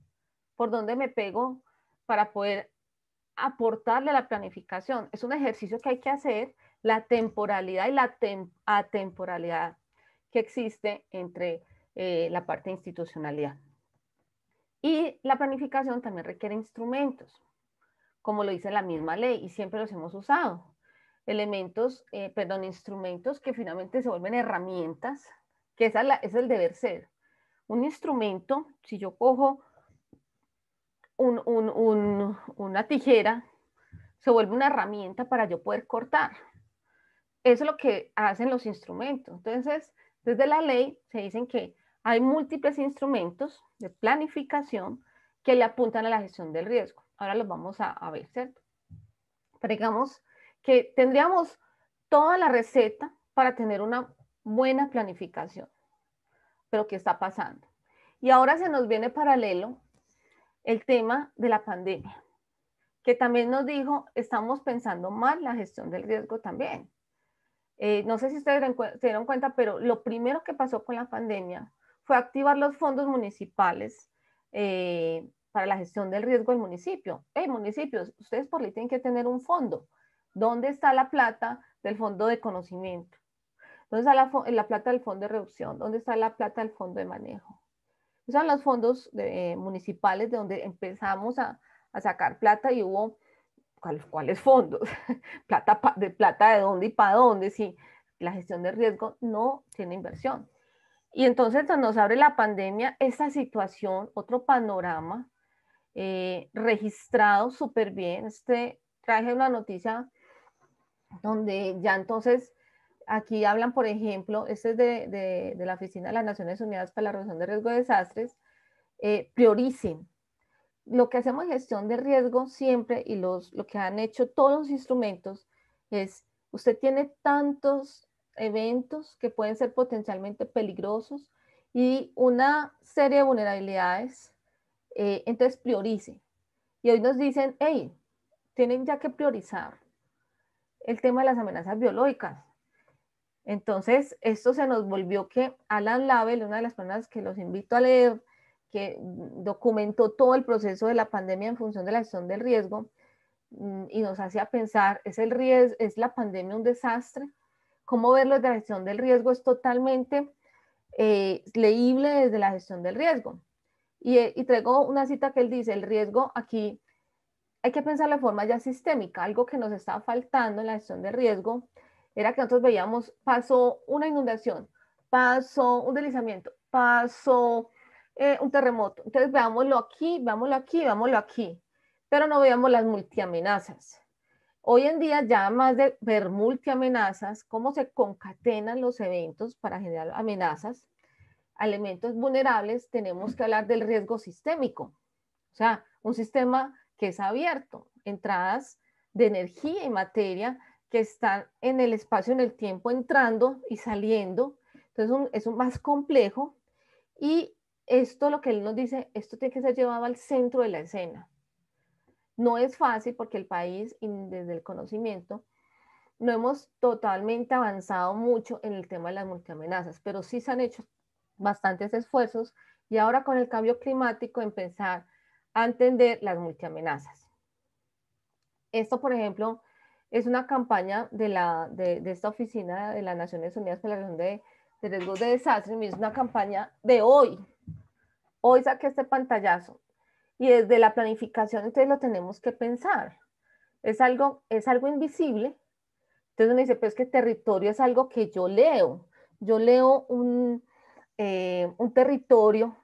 ¿Por dónde me pego para poder aportarle a la planificación? Es un ejercicio que hay que hacer, la temporalidad y la atemporalidad que existe entre eh, la parte institucionalidad. Y la planificación también requiere instrumentos, como lo dice la misma ley, y siempre los hemos usado elementos, eh, perdón, instrumentos que finalmente se vuelven herramientas, que esa es, el deber ser. Un instrumento, si yo cojo una tijera, se vuelve una herramienta para yo poder cortar. Eso es lo que hacen los instrumentos. Entonces, desde la ley se dicen que hay múltiples instrumentos de planificación que le apuntan a la gestión del riesgo. Ahora los vamos a, ver, ¿cierto? digamos, que tendríamos toda la receta para tener una buena planificación. Pero ¿qué está pasando? Y ahora se nos viene paralelo el tema de la pandemia, que también nos dijo, estamos pensando mal la gestión del riesgo también. Eh, no sé si ustedes se dieron cuenta, pero lo primero que pasó con la pandemia fue activar los fondos municipales eh, para la gestión del riesgo del municipio. Hey, municipios, ustedes por ley tienen que tener un fondo ¿Dónde está la plata del fondo de conocimiento? ¿Dónde está la, plata del fondo de reducción? ¿Dónde está la plata del fondo de manejo? Esos son los fondos eh, municipales de donde empezamos a, sacar plata y hubo cuáles fondos, (laughs) plata de plata de dónde y para dónde, si la gestión de riesgo no tiene inversión. Y entonces nos abre la pandemia esta situación, otro panorama eh, registrado súper bien. Este traje una noticia donde ya entonces aquí hablan, por ejemplo, este es de, de, la Oficina de las Naciones Unidas para la Reducción de Riesgo de Desastres, eh, prioricen. Lo que hacemos gestión de riesgo siempre y los, lo que han hecho todos los instrumentos es, usted tiene tantos eventos que pueden ser potencialmente peligrosos y una serie de vulnerabilidades, eh, entonces prioricen. Y hoy nos dicen, hey, tienen ya que priorizar el tema de las amenazas biológicas. Entonces, esto se nos volvió que Alan Label, una de las personas que los invito a leer, que documentó todo el proceso de la pandemia en función de la gestión del riesgo mm, y nos hacía pensar, ¿es, el riesgo, ¿es la pandemia un desastre? ¿Cómo verlo desde la gestión del riesgo es totalmente eh, leíble desde la gestión del riesgo? Y, eh, y traigo una cita que él dice, el riesgo aquí hay que pensar la forma ya sistémica. Algo que nos estaba faltando en la gestión de riesgo era que nosotros veíamos, pasó una inundación, pasó un deslizamiento, pasó eh, un terremoto. Entonces veámoslo aquí, veámoslo aquí, veámoslo aquí, pero no veíamos las multiamenazas. Hoy en día, ya más de ver multiamenazas, cómo se concatenan los eventos para generar amenazas elementos vulnerables, tenemos que hablar del riesgo sistémico. O sea, un sistema que es abierto, entradas de energía y materia que están en el espacio, en el tiempo, entrando y saliendo. Entonces es un más complejo y esto lo que él nos dice, esto tiene que ser llevado al centro de la escena. No es fácil porque el país, desde el conocimiento, no hemos totalmente avanzado mucho en el tema de las multiamenazas, pero sí se han hecho bastantes esfuerzos y ahora con el cambio climático empezar, pensar a entender las multiamenazas. Esto, por ejemplo, es una campaña de, la, de, esta oficina de las Naciones Unidas para la región de, riesgo riesgos de desastres, es una campaña de hoy. Hoy saqué este pantallazo y desde la planificación entonces lo tenemos que pensar. Es algo, es algo invisible. Entonces uno dice, pero es que territorio es algo que yo leo. Yo leo un, eh, un territorio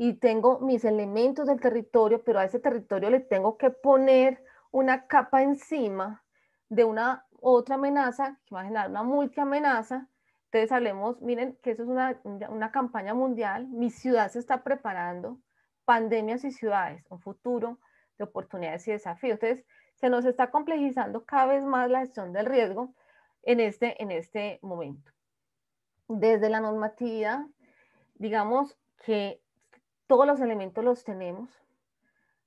y tengo mis elementos del territorio, pero a ese territorio le tengo que poner una capa encima de una otra amenaza, imaginar una multiamenaza. Entonces hablemos, miren que eso es una, una campaña mundial, mi ciudad se está preparando, pandemias y ciudades, un futuro de oportunidades y desafíos. Entonces se nos está complejizando cada vez más la gestión del riesgo en este, en este momento. Desde la normatividad, digamos que todos los elementos los tenemos.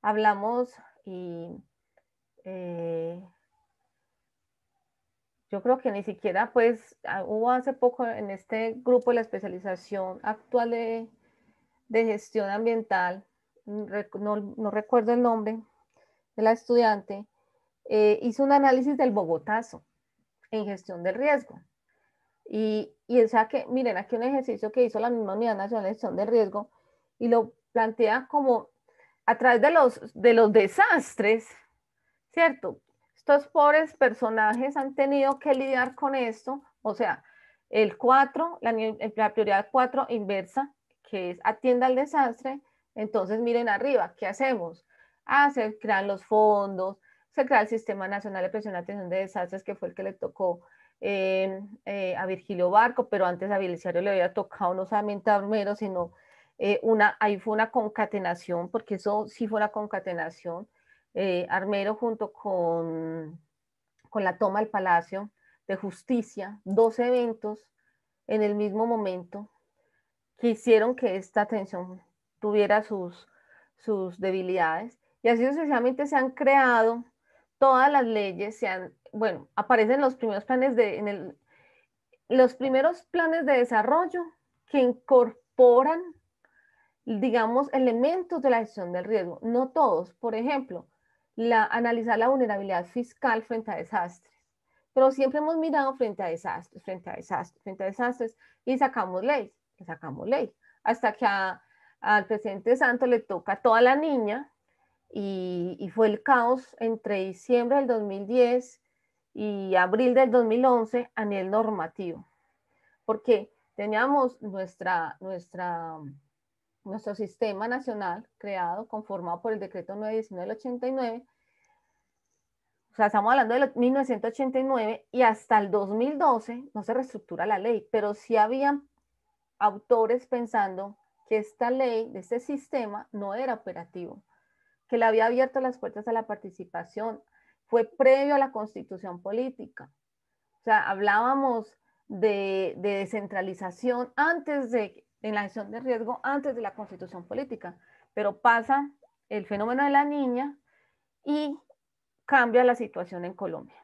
Hablamos y eh, yo creo que ni siquiera, pues, ah, hubo hace poco en este grupo de la especialización actual de, gestión ambiental, mm, no, recuerdo el nombre de la estudiante, eh, hizo un análisis del Bogotazo en gestión del riesgo. Y, y o que, miren, aquí un ejercicio que hizo la misma Unidad Nacional de Gestión del Riesgo, y lo plantea como a través de los, de los desastres, ¿cierto? Estos pobres personajes han tenido que lidiar con esto, o sea, el 4, la, la prioridad 4 inversa, que es atienda al desastre, entonces miren arriba, ¿qué hacemos? Ah, se crean los fondos, se crea el Sistema Nacional de Presión y Atención de Desastres, que fue el que le tocó eh, a Virgilio Barco, pero antes a Belisario le había tocado no solamente a Armero, sino eh, una, ahí fue una concatenación, porque eso sí fue una concatenación. Eh, Armero junto con, con la toma del Palacio de Justicia, dos eventos en el mismo momento que hicieron que esta tensión tuviera sus, sus debilidades. Y así sucesivamente se han creado todas las leyes, se han, bueno, aparecen los primeros planes de, en el, los primeros planes de desarrollo que incorporan digamos, elementos de la gestión del riesgo, no todos. Por ejemplo, la, analizar la vulnerabilidad fiscal frente a desastres. Pero siempre hemos mirado frente a desastres, frente a desastres, frente a desastres, y sacamos ley, sacamos ley. Hasta que al presidente Santos le toca toda la niña, y, y fue el caos entre diciembre del 2010 y abril del 2011 a nivel normativo. Porque teníamos nuestra, nuestra nuestro sistema nacional creado, conformado por el decreto 919 del 89, o sea, estamos hablando de 1989 y hasta el 2012 no se reestructura la ley, pero sí había autores pensando que esta ley, de este sistema, no era operativo, que le había abierto las puertas a la participación, fue previo a la constitución política. O sea, hablábamos de, de descentralización antes de en la gestión de riesgo antes de la constitución política, pero pasa el fenómeno de la niña y cambia la situación en Colombia.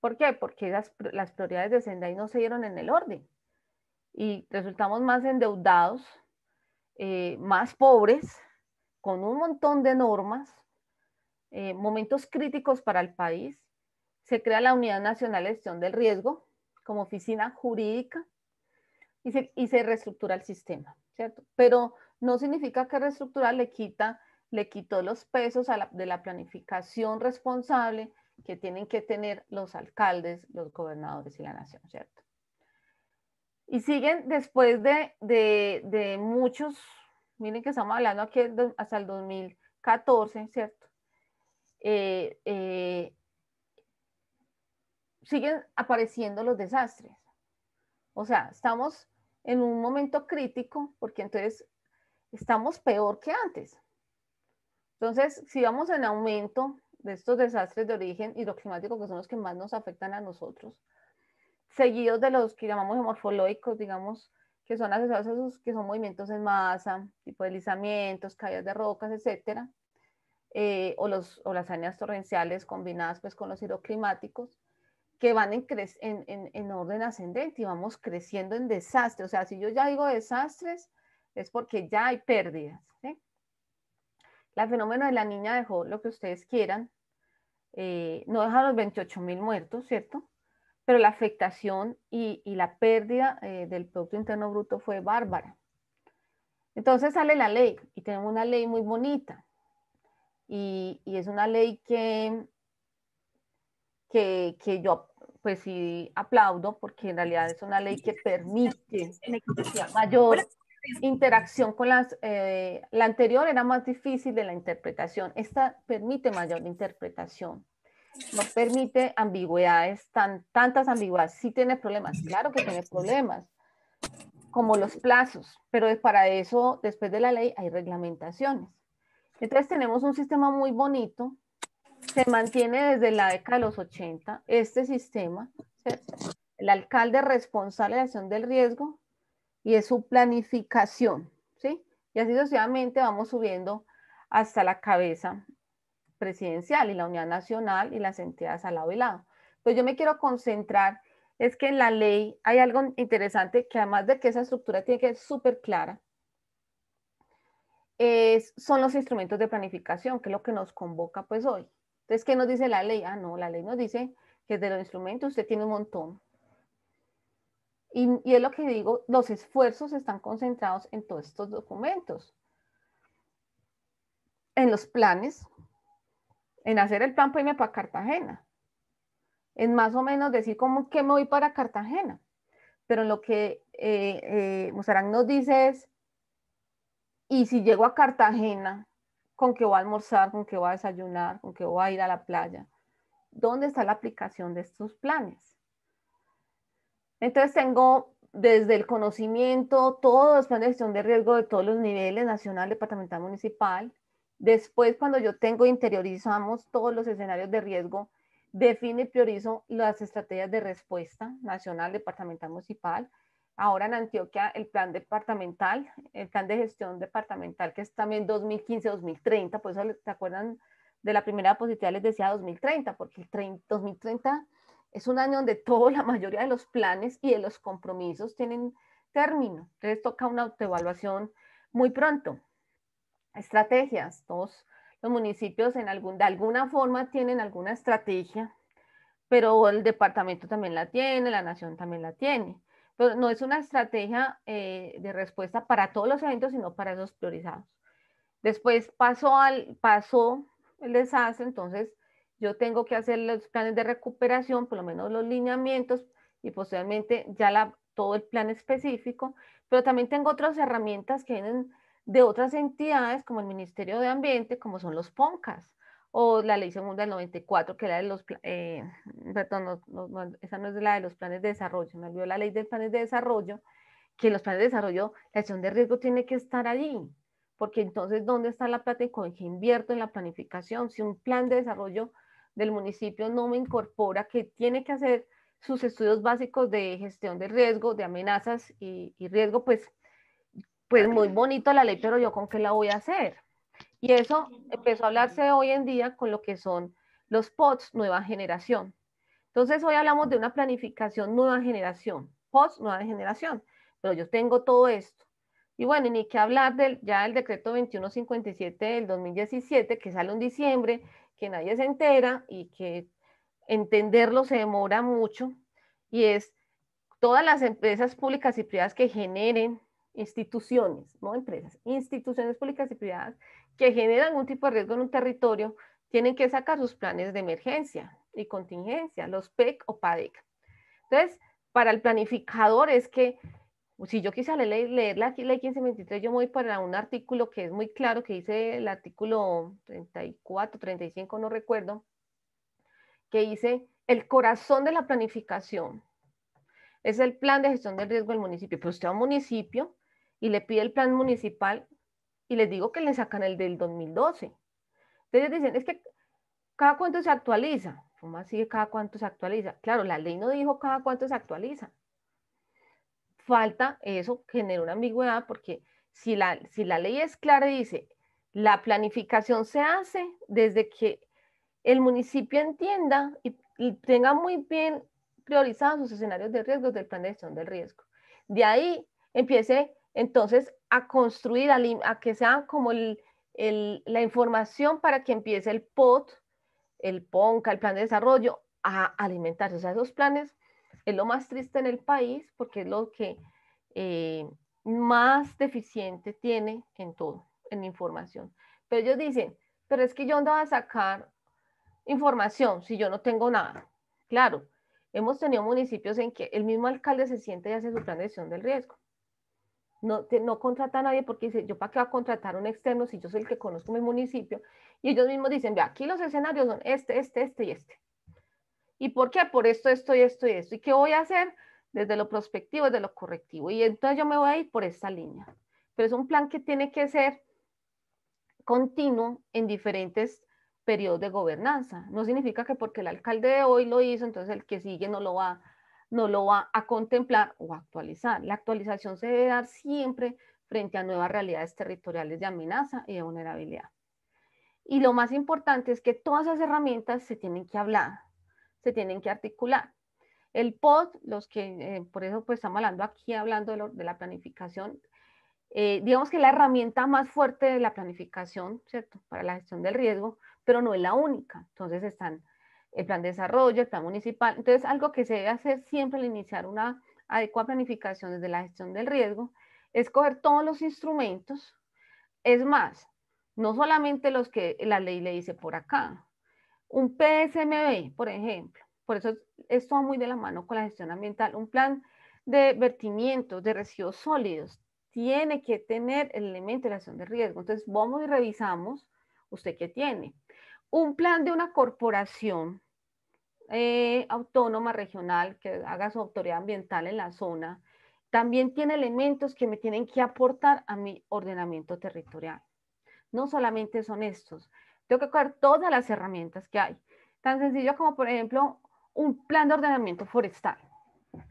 ¿Por qué? Porque las, prioridades de Sendai no se dieron en el orden y resultamos más endeudados, eh, más pobres, con un montón de normas, eh, momentos críticos para el país. Se crea la Unidad Nacional de Gestión del Riesgo como oficina jurídica y se, reestructura el sistema, ¿cierto? Pero no significa que reestructurar le quita, le quitó los pesos de la planificación responsable que tienen que tener los alcaldes, los gobernadores y la nación, ¿cierto? Y siguen después de, muchos, miren que estamos hablando aquí hasta el 2014, ¿cierto? Eh, eh, siguen apareciendo los desastres. O sea, estamos en un momento crítico, porque entonces estamos peor que antes. Entonces, si vamos en aumento de estos desastres de origen hidroclimático, que son los que más nos afectan a nosotros, seguidos de los que llamamos morfológicos, digamos, que son asociados que son movimientos en masa, tipo deslizamientos, caídas de rocas, etcétera, eh, o, o las áreas torrenciales combinadas pues, con los hidroclimáticos, que van en, en, orden ascendente y vamos creciendo en desastres. O sea, si yo ya digo desastres, es porque ya hay pérdidas. La fenómeno de la niña dejó lo que ustedes quieran. Eh, no dejaron los 28 mil muertos, ¿cierto? Pero la afectación y, la pérdida eh, del Producto Interno Bruto fue bárbara. Entonces sale la ley y tenemos una ley muy bonita. Y, es una ley que, que, que yo pues sí aplaudo porque en realidad es una ley que permite mayor interacción con las, eh, la anterior era más difícil de la interpretación, esta permite mayor interpretación, no permite ambigüedades, tan, tantas ambigüedades, sí tiene problemas, claro que tiene problemas, como los plazos, pero es para eso después de la ley hay reglamentaciones. Entonces tenemos un sistema muy bonito se mantiene desde la década de los 80 este sistema. El alcalde responsable de la acción del riesgo y es su planificación, ¿sí? Y así sucesivamente vamos subiendo hasta la cabeza presidencial y la unidad nacional y las entidades al lado y lado. pues yo me quiero concentrar, es que en la ley hay algo interesante que además de que esa estructura tiene que ser súper clara, son los instrumentos de planificación, que es lo que nos convoca pues hoy. Entonces, ¿qué nos dice la ley? Ah, no, la ley nos dice que de los instrumentos usted tiene un montón. Y, es lo que digo, los esfuerzos están concentrados en todos estos documentos. En los planes, en hacer el plan para pues, para Cartagena. En más o menos decir cómo que me voy para Cartagena. Pero lo que eh, eh nos dice es, y si llego a Cartagena, con qué va a almorzar, con qué va a desayunar, con qué va a ir a la playa. ¿Dónde está la aplicación de estos planes? Entonces tengo desde el conocimiento, todos los planes de gestión de riesgo de todos los niveles, nacional, departamental, municipal. Después, cuando yo tengo, interiorizamos todos los escenarios de riesgo, define y priorizo las estrategias de respuesta, nacional, departamental, municipal. Ahora en Antioquia el plan departamental, el plan de gestión departamental que es también 2015-2030, pues eso se acuerdan de la primera diapositiva les decía 2030, porque el 2030 es un año donde toda la mayoría de los planes y de los compromisos tienen término. Entonces toca una autoevaluación muy pronto. Estrategias. Todos los municipios de alguna forma tienen alguna estrategia, pero el departamento también la tiene, la nación también la tiene. Pero no es una estrategia eh, de respuesta para todos los eventos, sino para esos priorizados. Después pasó, al, el desastre, entonces yo tengo que hacer los planes de recuperación, por lo menos los lineamientos y posteriormente ya todo el plan específico, pero también tengo otras herramientas que vienen de otras entidades como el Ministerio de Ambiente, como son los PONCAS o la ley segunda del 94, que era de los, eh, perdón, esa no es la de los planes de desarrollo, me olvidó la ley de planes de desarrollo, que en los planes de desarrollo la gestión de riesgo tiene que estar allí, porque entonces, ¿dónde está la plata y con qué invierto en la planificación? Si un plan de desarrollo del municipio no me incorpora que tiene que hacer sus estudios básicos de gestión de riesgo, de amenazas y, riesgo, pues, pues muy bonito la ley, pero yo con qué la voy a hacer. Y eso empezó a hablarse hoy en día con lo que son los POTS nueva generación. Entonces hoy hablamos de una planificación nueva generación, POTS nueva generación, pero yo tengo todo esto. Y bueno, ni que hablar del, ya del decreto 2157 del 2017 que sale en diciembre, que nadie se entera y que entenderlo se demora mucho. Y es todas las empresas públicas y privadas que generen instituciones, no empresas, instituciones públicas y privadas que generan un tipo de riesgo en un territorio, tienen que sacar sus planes de emergencia y contingencia, los PEC o PADEC. Entonces, para el planificador es que si yo quisiera leer, la ley 1523, yo voy para un artículo que es muy claro, que dice el artículo 34, 35, no recuerdo, que dice el corazón de la planificación es el plan de gestión del riesgo del municipio. Pero pues usted a un municipio y le pide el plan municipal y les digo que le sacan el del 2012. Entonces dicen, es que cada cuánto se actualiza. ¿Cómo así cada cuánto se actualiza? Claro, la ley no dijo cada cuánto se actualiza. Falta eso, genera una ambigüedad, porque si la, si la ley es clara y dice, la planificación se hace desde que el municipio entienda y, tenga muy bien priorizados sus escenarios de riesgo del plan de gestión del riesgo. De ahí empiece entonces a construir, a, que sea como la información para que empiece el POT, el PONCA, el plan de desarrollo, a alimentarse. O sea, esos planes es lo más triste en el país porque es lo que eh, más deficiente tiene en todo, en información. Pero ellos dicen, pero es que yo va a sacar información si yo no tengo nada. Claro, hemos tenido municipios en que el mismo alcalde se siente y hace su plan de gestión del riesgo no, contrata a nadie porque dice, yo para qué va a contratar un externo si yo soy el que conozco mi municipio. Y ellos mismos dicen, ve, aquí los escenarios son este, este, este y este. ¿Y por qué? Por esto, esto y esto y esto. ¿Y qué voy a hacer? Desde lo prospectivo, desde lo correctivo. Y entonces yo me voy a ir por esta línea. Pero es un plan que tiene que ser continuo en diferentes periodos de gobernanza. No significa que porque el alcalde de hoy lo hizo, entonces el que sigue no lo va a no lo va a contemplar o actualizar. La actualización se debe dar siempre frente a nuevas realidades territoriales de amenaza y de vulnerabilidad. Y lo más importante es que todas esas herramientas se tienen que hablar, se tienen que articular. El POD, los que, eh, por eso pues estamos hablando aquí, hablando de, la planificación, eh, digamos que la herramienta más fuerte de la planificación, ¿cierto? Para la gestión del riesgo, pero no es la única. Entonces están el plan de desarrollo, el plan municipal. Entonces, algo que se debe hacer siempre al iniciar una adecuada planificación desde la gestión del riesgo es coger todos los instrumentos. Es más, no solamente los que la ley le dice por acá. Un PSMB, por ejemplo, por eso esto va muy de la mano con la gestión ambiental, un plan de vertimientos de residuos sólidos tiene que tener el elemento de la gestión de riesgo. Entonces, vamos y revisamos usted qué tiene un plan de una corporación eh, autónoma regional que haga su autoridad ambiental en la zona, también tiene elementos que me tienen que aportar a mi ordenamiento territorial. No solamente son estos, tengo que coger todas las herramientas que hay. Tan sencillo como, por ejemplo, un plan de ordenamiento forestal.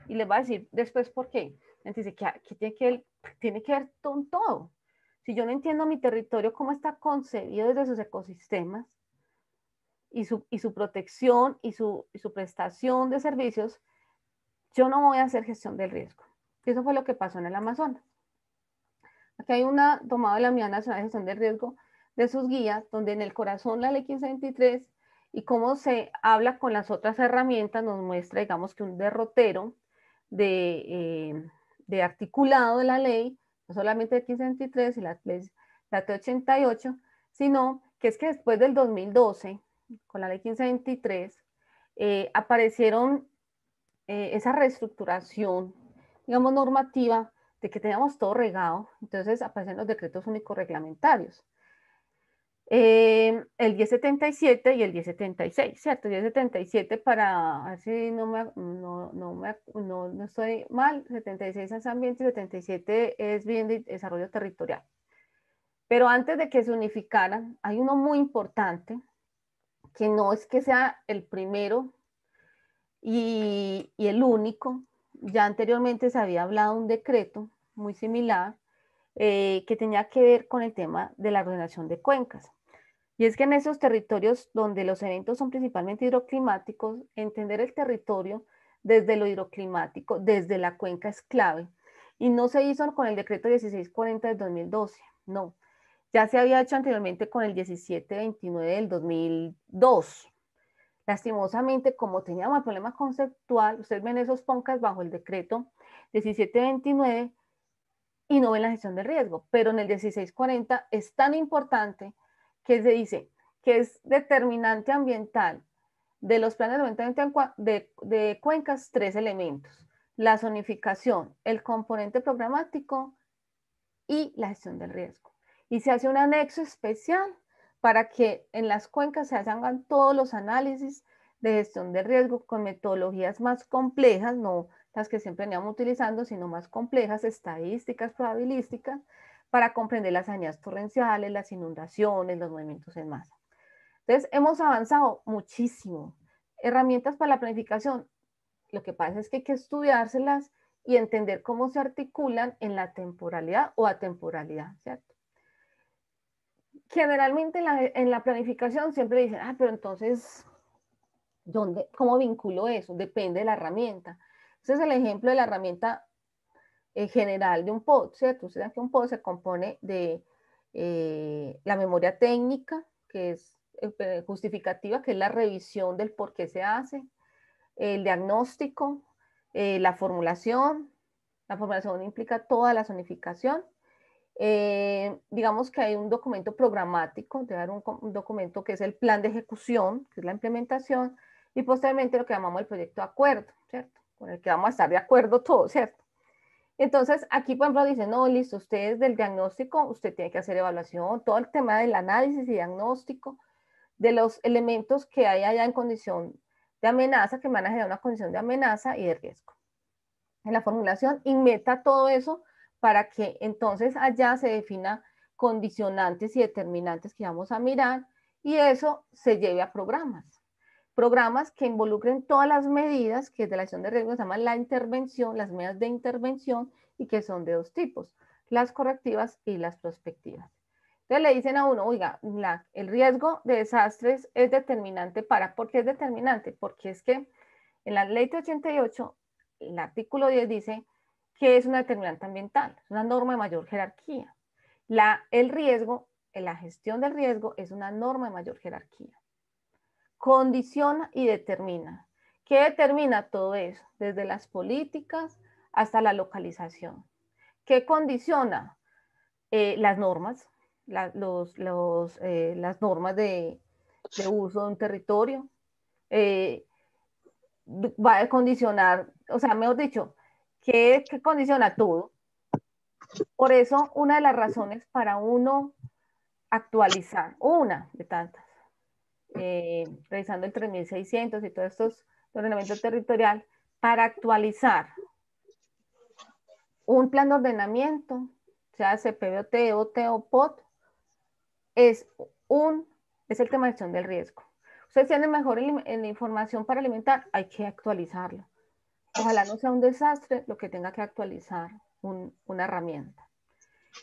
Y les voy a decir después por qué. Entonces, ¿qué, tiene, que, tiene que ver con todo. Si yo no entiendo mi territorio, cómo está concebido desde sus ecosistemas, y su, y su protección y su, su, prestación de servicios, yo no voy a hacer gestión del riesgo. Y eso fue lo que pasó en el Amazonas. Aquí hay una tomada de la Unidad Nacional de Gestión del Riesgo de sus guías, donde en el corazón la ley 1523 y cómo se habla con las otras herramientas nos muestra, digamos, que un derrotero de, eh, de articulado de la ley, no solamente de 1523 y la, la T88, sino que es que después del 2012 con la ley 1523, eh, aparecieron eh, esa reestructuración, digamos, normativa de que teníamos todo regado, entonces aparecen los decretos únicos reglamentarios. Eh, el 1077 y el 1076, ¿cierto? El 1077 para, a ver si no, me, no, no, me, no, estoy mal, 76 es ambiente y 77 es bien desarrollo territorial. Pero antes de que se unificaran, hay uno muy importante que no es que sea el primero y, el único. Ya anteriormente se había hablado un decreto muy similar eh, que tenía que ver con el tema de la ordenación de cuencas. Y es que en esos territorios donde los eventos son principalmente hidroclimáticos, entender el territorio desde lo hidroclimático, desde la cuenca es clave. Y no se hizo con el decreto 1640 de 2012, no. Ya se había hecho anteriormente con el 1729 del 2002. Lastimosamente, como teníamos el problema conceptual, ustedes ven esos poncas bajo el decreto 1729 y no ven la gestión de riesgo, pero en el 1640 es tan importante que se dice que es determinante ambiental de los planes de, de cuencas tres elementos, la zonificación, el componente programático y la gestión del riesgo y se hace un anexo especial para que en las cuencas se hagan todos los análisis de gestión de riesgo con metodologías más complejas, no las que siempre veníamos utilizando, sino más complejas, estadísticas, probabilísticas, para comprender las añas torrenciales, las inundaciones, los movimientos en masa. Entonces, hemos avanzado muchísimo. Herramientas para la planificación, lo que pasa es que hay que estudiárselas y entender cómo se articulan en la temporalidad o atemporalidad, ¿cierto? generalmente en la, planificación siempre dicen, ah, pero entonces, ¿dónde, ¿cómo vinculo eso? Depende de la herramienta. Ese es el ejemplo de la herramienta eh, general de un pod, ¿cierto? Ustedes que un pod se compone de eh, la memoria técnica, que es eh, justificativa, que es la revisión del por qué se hace, el diagnóstico, la formulación. La formulación implica toda la zonificación eh, digamos que hay un documento programático, un, documento que es el plan de ejecución, que es la implementación, y posteriormente lo que llamamos el proyecto de acuerdo, ¿cierto? Con el que vamos a estar de acuerdo todos, ¿cierto? Entonces, aquí, por ejemplo, dicen, no, listo, ustedes del diagnóstico, usted tiene que hacer evaluación, todo el tema del análisis y diagnóstico de los elementos que hay allá en condición de amenaza, que van a generar una condición de amenaza y de riesgo. En la formulación, y meta todo eso para que entonces allá se defina condicionantes y determinantes que vamos a mirar y eso se lleve a programas. Programas que involucren todas las medidas que de la acción de riesgo se llaman la intervención, las medidas de intervención y que son de dos tipos, las correctivas y las prospectivas. Entonces le dicen a uno, oiga, el riesgo de desastres es determinante para, ¿por qué es determinante? Porque es que en la ley de 88, el artículo 10 dice que es una determinante ambiental, una norma de mayor jerarquía. La, el riesgo, eh, la gestión del riesgo es una norma de mayor jerarquía. Condiciona y determina. ¿Qué determina todo eso? Desde las políticas hasta la localización. ¿Qué condiciona? Eh, las normas, los, eh, las normas de, uso de un territorio. va a condicionar, o sea, mejor dicho, que, condiciona todo. Por eso, una de las razones para uno actualizar, una de tantas, eh, revisando el 3600 y todos estos ordenamiento territorial, para actualizar un plan de ordenamiento, sea CPBOT, OT o POT, es, un, es el tema de gestión del riesgo. Ustedes tienen mejor información para alimentar, hay que actualizarlo. Ojalá no sea un desastre lo que tenga que actualizar una herramienta.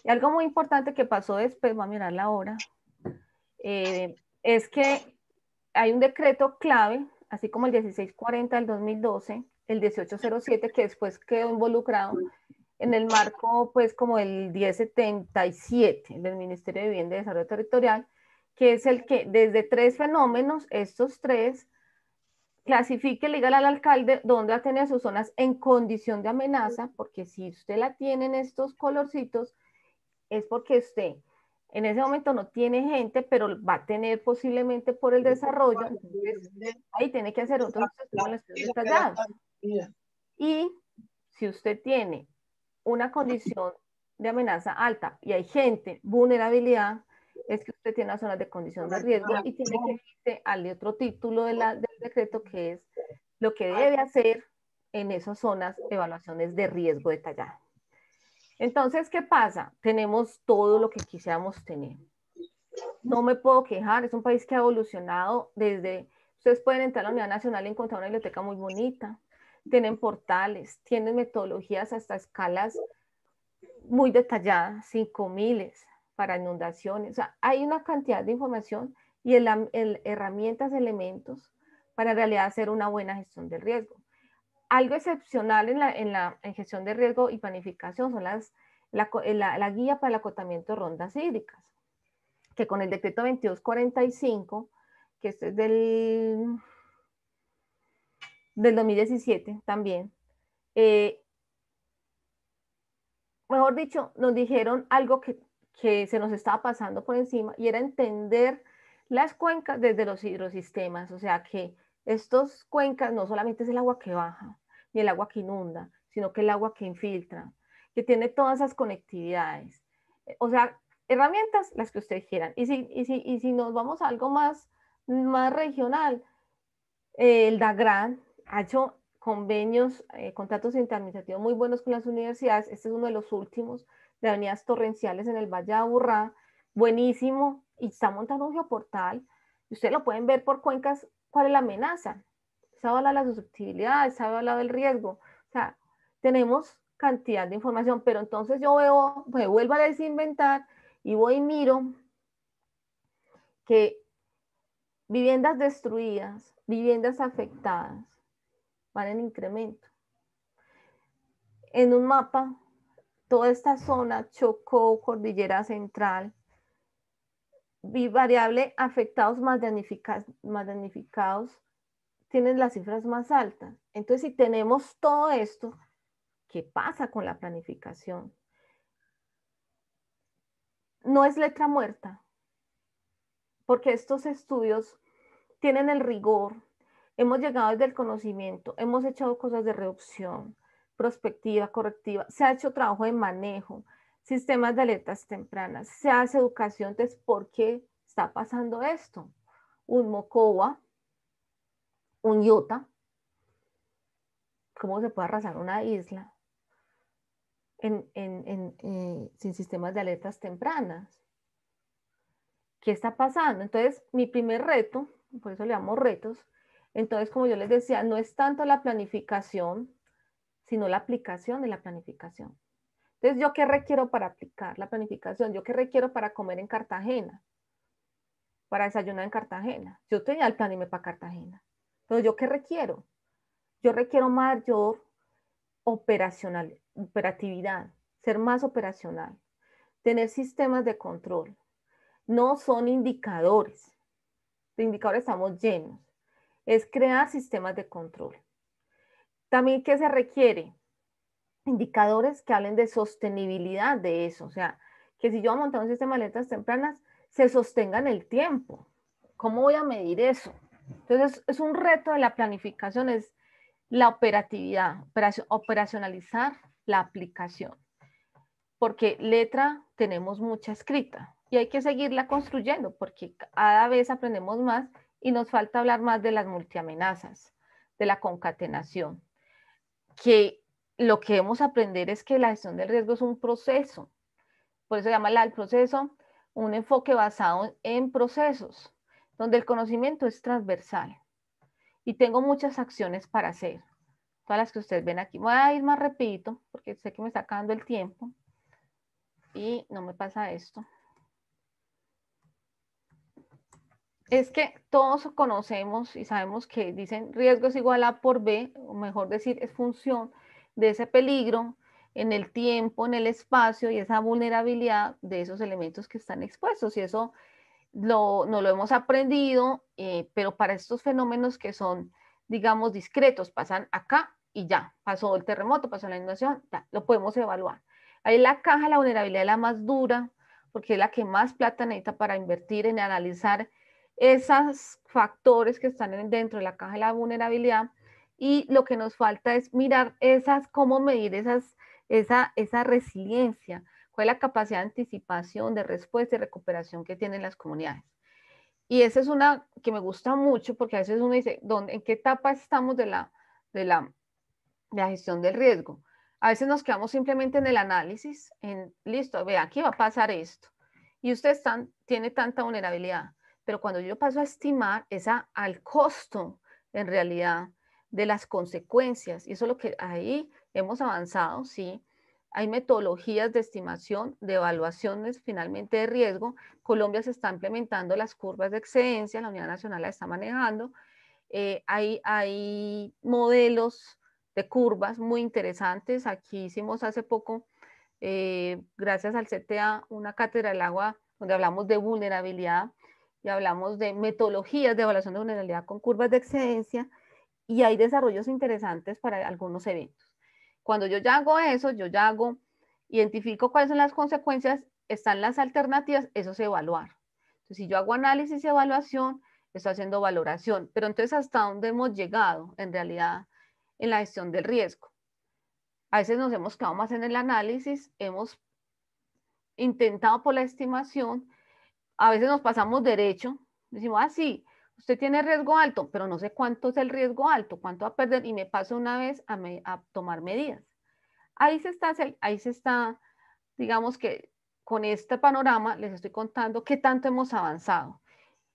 Y algo muy importante que pasó después, voy a mirar la hora, eh, es que hay un decreto clave, así como el 1640 del 2012, el 1807, que después quedó involucrado en el marco, pues, como el 1077 del Ministerio de Vivienda y Desarrollo Territorial, que es el que desde tres fenómenos, estos tres, clasifique legal al alcalde dónde va a sus zonas en condición de amenaza, porque si usted la tiene en estos colorcitos, es porque usted en ese momento no tiene gente, pero va a tener posiblemente por el desarrollo, ahí tiene que hacer Y si usted tiene una condición de amenaza alta y hay gente, vulnerabilidad, es que usted tiene las zonas de condición de riesgo y tiene que irse al otro título del decreto que es lo que debe hacer en esas zonas evaluaciones de riesgo detallada. Entonces, ¿qué pasa? Tenemos todo lo que quisiéramos tener. No me puedo quejar, es un país que ha evolucionado desde, ustedes pueden entrar a la Unidad Nacional y encontrar una biblioteca muy bonita, tienen portales, tienen metodologías hasta escalas muy detalladas, miles para inundaciones. O sea, hay una cantidad de información y herramientas, elementos para en realidad hacer una buena gestión del riesgo. Algo excepcional en la, gestión de riesgo y planificación son las, la, guía para el acotamiento de rondas hídricas, que con el decreto 2245, que este es del, del 2017 también, eh, mejor dicho, nos dijeron algo que que se nos estaba pasando por encima y era entender las cuencas desde los hidrosistemas, o sea que estos cuencas no solamente es el agua que baja, ni el agua que inunda, sino que el agua que infiltra, que tiene todas esas conectividades. O sea, herramientas las que ustedes quieran. Y si, y nos vamos a algo más, más regional, el DAGRAN ha hecho convenios, eh, contratos interministrativos muy buenos con las universidades. Este es uno de los últimos de avenidas torrenciales en el Valle de Aburrá, buenísimo, y está montando un geoportal, y ustedes lo pueden ver por cuencas, cuál es la amenaza. Se hablado de la susceptibilidad, se hablado del riesgo, o sea, tenemos cantidad de información, pero entonces yo veo, pues vuelvo a desinventar y voy y miro que viviendas destruidas, viviendas afectadas, van en incremento. En un mapa toda esta zona Chocó, Cordillera Central, variable afectados más danificados, más tienen las cifras más altas. Entonces, si tenemos todo esto, ¿qué pasa con la planificación? No es letra muerta, porque estos estudios tienen el rigor, hemos llegado desde el conocimiento, hemos echado cosas de reducción, prospectiva, correctiva, se ha hecho trabajo de manejo, sistemas de alertas tempranas, se hace educación, entonces, ¿por qué está pasando esto? Un Mocoa, un Iota, ¿cómo se puede arrasar una isla eh, sin sistemas de alertas tempranas? ¿Qué está pasando? Entonces, mi primer reto, por eso le llamo retos, entonces, como yo les decía, no es tanto la planificación, sino la aplicación de la planificación. Entonces, ¿yo qué requiero para aplicar la planificación? ¿Yo qué requiero para comer en Cartagena? Para desayunar en Cartagena. Yo tenía el plan me para Cartagena. Entonces, ¿yo qué requiero? Yo requiero mayor operacional, operatividad, ser más operacional, tener sistemas de control. No son indicadores. De indicadores estamos llenos. Es crear sistemas de control mí ¿qué se requiere? Indicadores que hablen de sostenibilidad de eso, o sea, que si yo voy a montar un sistema de letras tempranas, se sostenga en el tiempo. ¿Cómo voy a medir eso? Entonces, es un reto de la planificación, es la operatividad, operacionalizar la aplicación. Porque letra tenemos mucha escrita y hay que seguirla construyendo porque cada vez aprendemos más y nos falta hablar más de las multiamenazas, de la concatenación que lo que debemos aprender es que la gestión del riesgo es un proceso. Por eso se llama el proceso un enfoque basado en procesos, donde el conocimiento es transversal. Y tengo muchas acciones para hacer, todas las que ustedes ven aquí. Voy a ir más repito, porque sé que me está acabando el tiempo. Y no me pasa esto. es que todos conocemos y sabemos que dicen riesgo es igual a por B, o mejor decir, es función de ese peligro en el tiempo, en el espacio y esa vulnerabilidad de esos elementos que están expuestos. Y eso no lo hemos aprendido, eh, pero para estos fenómenos que son, digamos, discretos, pasan acá y ya, pasó el terremoto, pasó la inundación, lo podemos evaluar. Ahí la caja, la vulnerabilidad es la más dura, porque es la que más plata necesita para invertir en analizar esos factores que están dentro de la caja de la vulnerabilidad y lo que nos falta es mirar esas, cómo medir esas, esa, esa resiliencia, cuál la capacidad de anticipación, de respuesta y recuperación que tienen las comunidades. Y esa es una que me gusta mucho porque a veces uno dice, ¿dónde, ¿en qué etapa estamos de la, de, la, de la gestión del riesgo? A veces nos quedamos simplemente en el análisis, en listo, vea, aquí va a pasar esto. Y usted tiene tanta vulnerabilidad. Pero cuando yo paso a estimar, es al costo, en realidad, de las consecuencias. Y eso es lo que ahí hemos avanzado, sí. Hay metodologías de estimación, de evaluaciones finalmente de riesgo. Colombia se está implementando las curvas de excedencia, la Unidad Nacional la está manejando. Eh, hay, modelos de curvas muy interesantes. Aquí hicimos hace poco, eh, gracias al CTA, una cátedra del agua donde hablamos de vulnerabilidad ya hablamos de metodologías de evaluación de vulnerabilidad con curvas de excedencia y hay desarrollos interesantes para algunos eventos. Cuando yo ya hago eso, yo ya hago, identifico cuáles son las consecuencias, están las alternativas, eso es evaluar. Entonces, si yo hago análisis y evaluación, estoy haciendo valoración, pero entonces hasta dónde hemos llegado en realidad en la gestión del riesgo. A veces nos hemos quedado más en el análisis, hemos intentado por la estimación, a veces nos pasamos derecho, decimos, ah, sí, usted tiene riesgo alto, pero no sé cuánto es el riesgo alto, cuánto va a perder, y me paso una vez a, a tomar medidas. Ahí se está, ahí se está, digamos que con este panorama les estoy contando qué tanto hemos avanzado.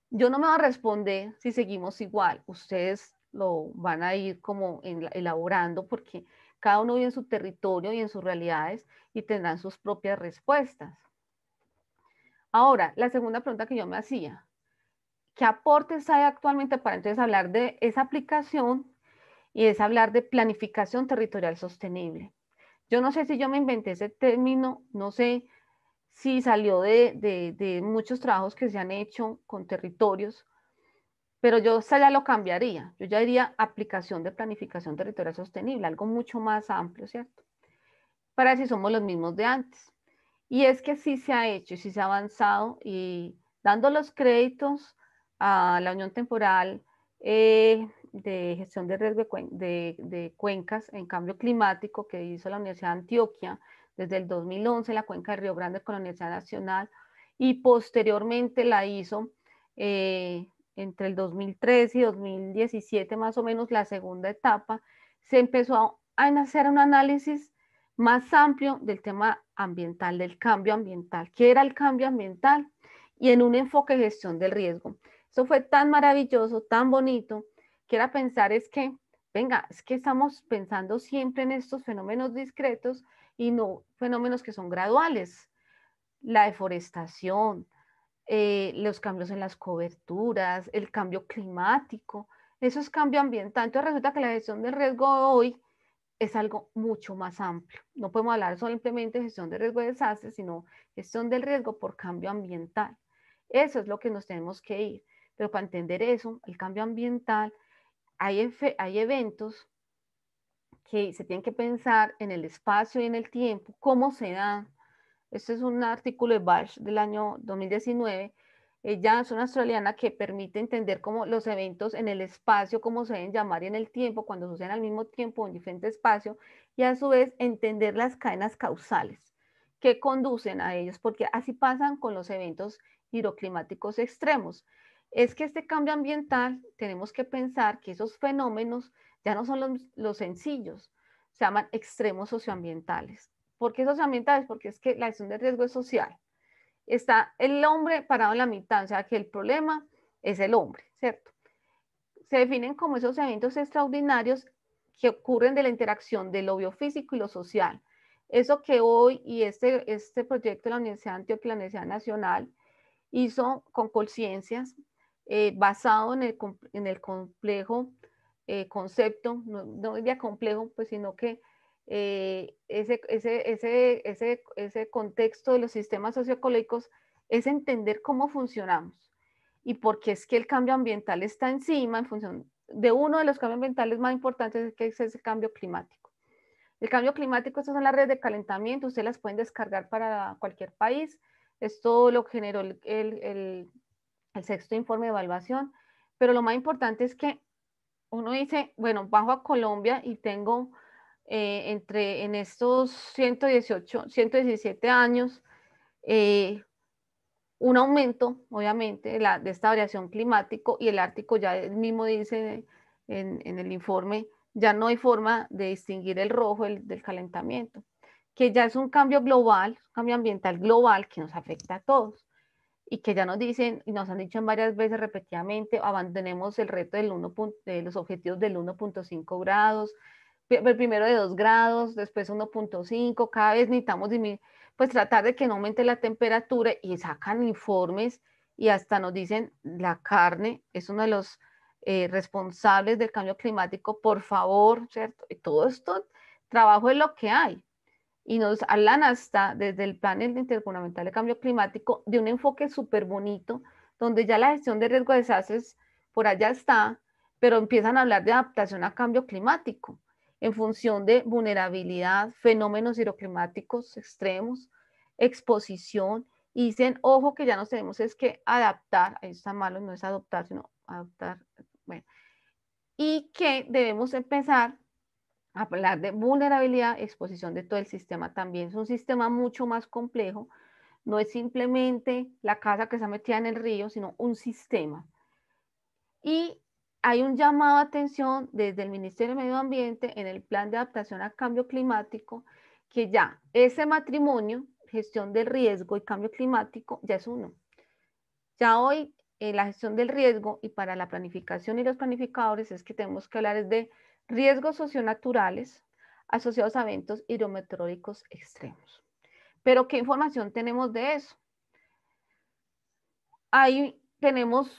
Yo no me voy a responder si seguimos igual, ustedes lo van a ir como elaborando porque cada uno vive en su territorio y en sus realidades y tendrán sus propias respuestas. Ahora, la segunda pregunta que yo me hacía, ¿qué aportes hay actualmente para entonces hablar de esa aplicación y es hablar de planificación territorial sostenible? Yo no sé si yo me inventé ese término, no sé si salió de, muchos trabajos que se han hecho con territorios, pero yo ya lo cambiaría. Yo ya diría aplicación de planificación territorial sostenible, algo mucho más amplio, ¿cierto? Para si somos los mismos de antes. Y es que sí se ha hecho, sí se ha avanzado y dando los créditos a la Unión Temporal eh, de Gestión de de, Cuencas en Cambio Climático que hizo la Universidad de Antioquia desde el 2011, la cuenca de Río Grande con la Universidad Nacional y posteriormente la hizo eh, entre el 2013 y 2017 más o menos la segunda etapa, se empezó a, a hacer un análisis más amplio del tema ambiental, del cambio ambiental. ¿Qué era el cambio ambiental? Y en un enfoque de gestión del riesgo. Eso fue tan maravilloso, tan bonito, que era pensar es que, venga, es que estamos pensando siempre en estos fenómenos discretos y no fenómenos que son graduales. La deforestación, eh, los cambios en las coberturas, el cambio climático, eso es cambio ambiental. Entonces resulta que la gestión del riesgo hoy es algo mucho más amplio. No podemos hablar solamente de gestión de riesgo de desastres, sino gestión del riesgo por cambio ambiental. Eso es lo que nos tenemos que ir. Pero para entender eso, el cambio ambiental, hay, hay eventos que se tienen que pensar en el espacio y en el tiempo, cómo se dan. Este es un artículo de BASH del año 2019 ella eh, es una australiana que permite entender cómo los eventos en el espacio, como se deben llamar y en el tiempo, cuando suceden al mismo tiempo en diferente espacio, y a su vez entender las cadenas causales que conducen a ellos, porque así pasan con los eventos hidroclimáticos extremos. Es que este cambio ambiental tenemos que pensar que esos fenómenos ya no son los, los sencillos, se llaman extremos socioambientales. ¿Por qué socioambientales? Porque es que la acción de riesgo es social está el hombre parado en la mitad, o sea que el problema es el hombre, ¿cierto? Se definen como esos eventos extraordinarios que ocurren de la interacción de lo biofísico y lo social. Eso que hoy y este, este proyecto de la Universidad Nacional hizo con conciencias, eh, basado en el, complejo eh, concepto, no, no diría complejo, pues, sino que eh, ese, ese, ese, contexto de los sistemas socioecológicos es entender cómo funcionamos y por qué es que el cambio ambiental está encima en función de uno de los cambios ambientales más importantes que es el cambio climático. El cambio climático, estas son las redes de calentamiento, ustedes las pueden descargar para cualquier país. es todo lo generó el, el sexto informe de evaluación. Pero lo más importante es que uno dice, bueno, bajo a Colombia y tengo eh, entre, en estos 118, 117 años, eh, un aumento, obviamente, de, esta variación climática y el Ártico ya mismo dice en, el informe, ya no hay forma de distinguir el rojo del calentamiento, que ya es un cambio global, cambio ambiental global que nos afecta a todos y que ya nos dicen y nos han dicho varias veces repetidamente, abandonemos el reto del de los objetivos del 1.5 grados, pues, primero de 2 grados, después 1.5, cada vez necesitamos pues tratar de que no aumente la temperatura y sacan informes y hasta nos dicen la carne es uno de los eh, responsables del cambio climático, por favor, ¿cierto? Y todo esto, trabajo es lo que hay. Y nos hablan hasta desde el panel intergubernamental de cambio climático de un enfoque súper bonito, donde ya la gestión de riesgo de desastres por allá está, pero empiezan a hablar de adaptación a cambio climático en función de vulnerabilidad, fenómenos hidroclimáticos extremos, exposición, y dicen, ojo, que ya nos tenemos es que adaptar, ahí está malo, no es adoptar, sino adaptar, bueno, y que debemos empezar a hablar de vulnerabilidad, exposición de todo el sistema también. Es un sistema mucho más complejo, no es simplemente la casa que se metida en el río, sino un sistema. Y hay un llamado a atención desde el Ministerio de Medio Ambiente en el Plan de Adaptación a Cambio Climático, que ya ese matrimonio, gestión del riesgo y cambio climático, ya es uno. Ya hoy en eh, la gestión del riesgo y para la planificación y los planificadores es que tenemos que hablar de riesgos socionaturales asociados a eventos hidrometeorológicos extremos. Pero ¿qué información tenemos de eso? Ahí tenemos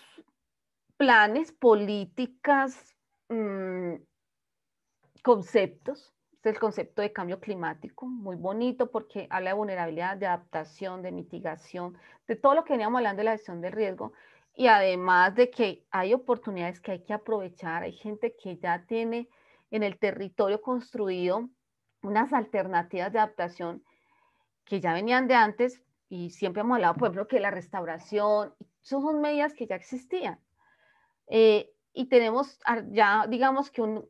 planes, políticas, mm, conceptos. es el concepto de cambio climático, muy bonito porque habla de vulnerabilidad, de adaptación, de mitigación, de todo lo que veníamos hablando de la gestión de riesgo. Y además de que hay oportunidades que hay que aprovechar, hay gente que ya tiene en el territorio construido unas alternativas de adaptación que ya venían de antes y siempre hemos hablado, por ejemplo, que la restauración, son medidas que ya existían. Eh, y tenemos ya, digamos que un,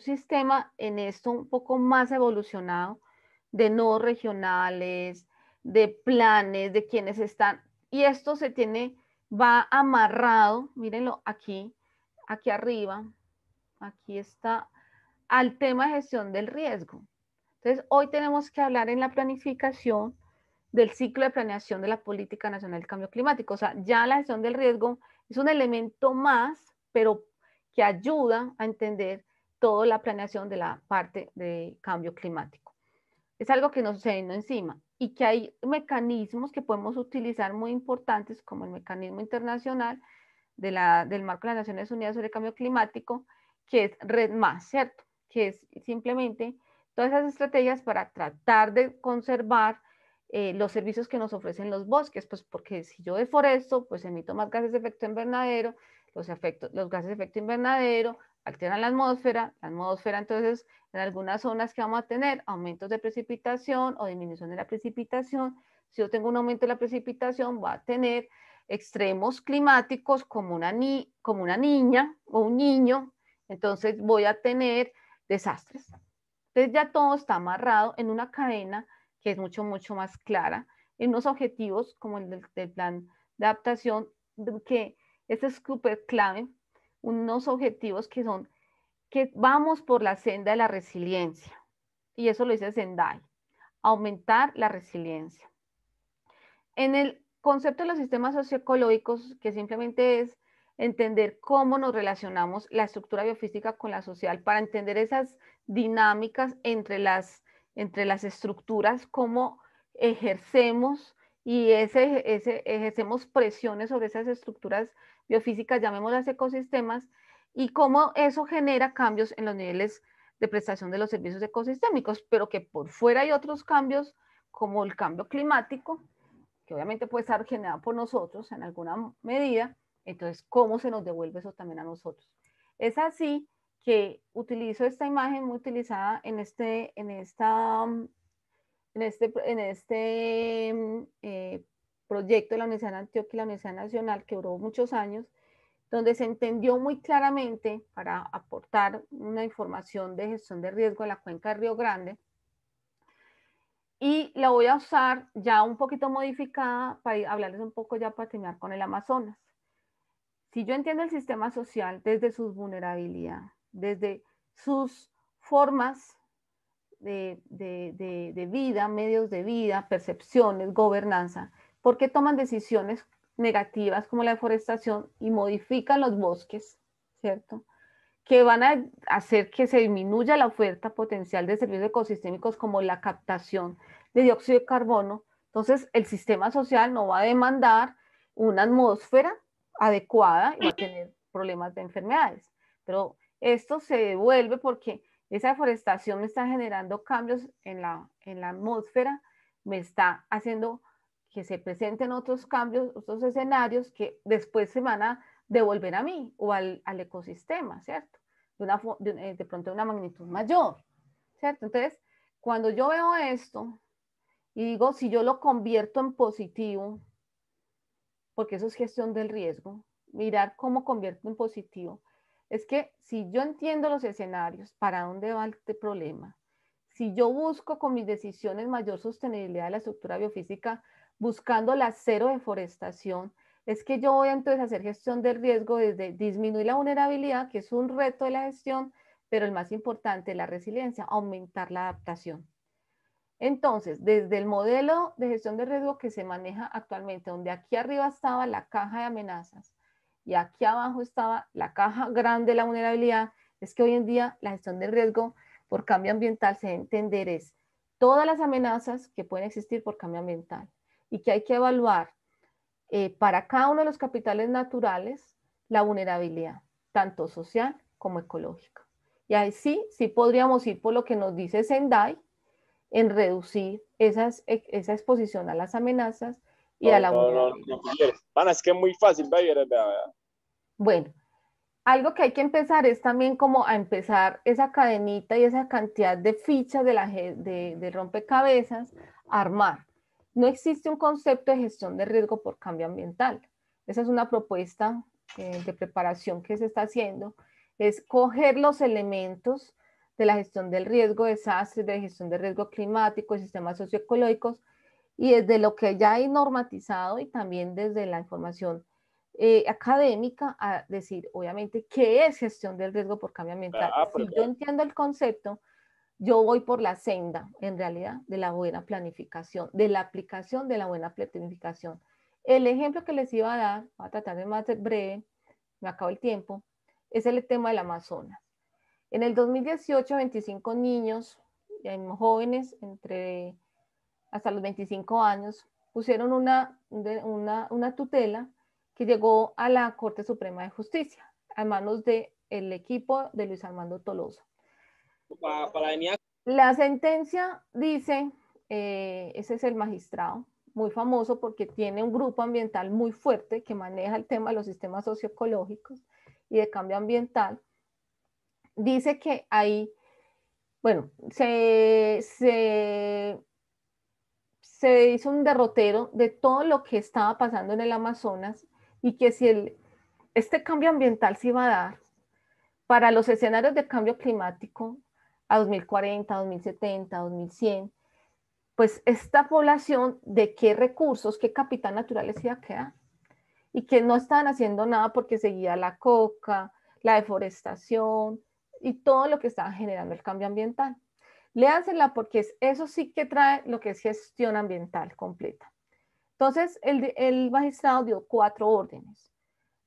sistema en esto un poco más evolucionado de no regionales, de planes, de quienes están. Y esto se tiene, va amarrado, mírenlo aquí, aquí arriba, aquí está, al tema de gestión del riesgo. Entonces, hoy tenemos que hablar en la planificación del ciclo de planeación de la Política Nacional del Cambio Climático. O sea, ya la gestión del riesgo es un elemento más, pero que ayuda a entender toda la planeación de la parte de cambio climático. Es algo que nos se yendo encima y que hay mecanismos que podemos utilizar muy importantes, como el mecanismo internacional del marco de las Naciones Unidas sobre el cambio climático, que es Red ¿cierto? Que es simplemente todas esas estrategias para tratar de conservar eh, los servicios que nos ofrecen los bosques, pues porque si yo deforesto, pues emito más gases de efecto invernadero, los, gases de efecto invernadero alteran la atmósfera, la atmósfera entonces en algunas zonas que vamos a tener aumentos de precipitación o disminución de la precipitación, si yo tengo un aumento de la precipitación va a tener extremos climáticos como una, como una niña o un niño, entonces voy a tener desastres. Entonces ya todo está amarrado en una cadena que es mucho, mucho más clara, en unos objetivos como el del, plan de adaptación, que este es súper clave, unos objetivos que son que vamos por la senda de la resiliencia, y eso lo dice Sendai, aumentar la resiliencia. En el concepto de los sistemas socioecológicos, que simplemente es entender cómo nos relacionamos la estructura biofísica con la social para entender esas dinámicas entre las entre las estructuras, cómo ejercemos y ese, ejercemos presiones sobre esas estructuras biofísicas, llamémoslas ecosistemas, y cómo eso genera cambios en los niveles de prestación de los servicios ecosistémicos, pero que por fuera hay otros cambios como el cambio climático, que obviamente puede estar generado por nosotros en alguna medida, entonces cómo se nos devuelve eso también a nosotros. Es así que utilizo esta imagen muy utilizada en este, en esta, mm, en este, en este mm, eh, proyecto de la Universidad de Antioquia y la Universidad Nacional, que duró muchos años, donde se entendió muy claramente para aportar una información de gestión de riesgo de la cuenca de Río Grande. Y la voy a usar ya un poquito modificada para hablarles un poco ya para terminar con el Amazonas. Si yo entiendo el sistema social desde sus vulnerabilidades, desde sus formas de, vida, medios de vida, percepciones, gobernanza, porque toman decisiones negativas como la deforestación y modifican los bosques, ¿cierto? Que van a hacer que se disminuya la oferta potencial de servicios ecosistémicos como la captación de dióxido de carbono. Entonces, el sistema social no va a demandar una atmósfera adecuada y va a tener problemas de enfermedades. Pero esto se devuelve porque esa deforestación me está generando cambios en la, en la atmósfera, me está haciendo que se presenten otros cambios, otros escenarios que después se van a devolver a mí o al, al ecosistema, ¿cierto? De, una, de, eh, de pronto de una magnitud mayor, ¿cierto? Entonces, cuando yo veo esto y digo, si yo lo convierto en positivo, porque eso es gestión del riesgo, mirar cómo convierto en positivo, es que si yo entiendo los escenarios, para dónde va este problema, si yo busco con mis decisiones mayor sostenibilidad de la estructura biofísica, buscando la cero deforestación, es que yo voy entonces a hacer gestión del riesgo desde disminuir la vulnerabilidad, que es un reto de la gestión, pero el más importante, la resiliencia, aumentar la adaptación. Entonces, desde el modelo de gestión de riesgo que se maneja actualmente, donde aquí arriba estaba la caja de amenazas, y aquí abajo estaba la caja grande de la vulnerabilidad, es que hoy en día la gestión del riesgo por cambio ambiental se debe entender es todas las amenazas que pueden existir por cambio ambiental y que hay que evaluar eh, para cada uno de los capitales naturales la vulnerabilidad, tanto social como ecológica. Y ahí sí, sí podríamos ir por lo que nos dice Sendai en reducir e, esa exposición a las amenazas que muy fácil, Bueno, algo que hay que empezar es también como a empezar esa cadenita y esa cantidad de fichas de, la, de, rompecabezas, armar. No existe un concepto de gestión de riesgo por cambio ambiental. Esa es una propuesta eh, de preparación que se está haciendo. Es coger los elementos de la gestión del riesgo, desastres, de gestión de riesgo climático, de sistemas socioecológicos, y desde lo que ya hay normatizado y también desde la información eh, académica a decir, obviamente, qué es gestión del riesgo por cambio ambiental. Ah, si yo entiendo el concepto, yo voy por la senda, en realidad, de la buena planificación, de la aplicación de la buena planificación. El ejemplo que les iba a dar, voy a tratar de más breve, me acabo el tiempo, es el tema del Amazonas. En el 2018, 25 niños y jóvenes entre hasta los 25 años, pusieron una, una, tutela que llegó a la Corte Suprema de Justicia a manos del equipo de Luis Armando Toloso. la sentencia dice, eh, ese es el magistrado, muy famoso porque tiene un grupo ambiental muy fuerte que maneja el tema de los sistemas socioecológicos y de cambio ambiental, dice que ahí, bueno, se se hizo un derrotero de todo lo que estaba pasando en el Amazonas y que si el, este cambio ambiental se iba a dar para los escenarios de cambio climático a 2040, 2070, 2100, pues esta población de qué recursos, qué capital natural les iba a quedar y que no estaban haciendo nada porque seguía la coca, la deforestación y todo lo que estaba generando el cambio ambiental. Léansela porque eso sí que trae lo que es gestión ambiental completa. Entonces, el, el magistrado dio cuatro órdenes.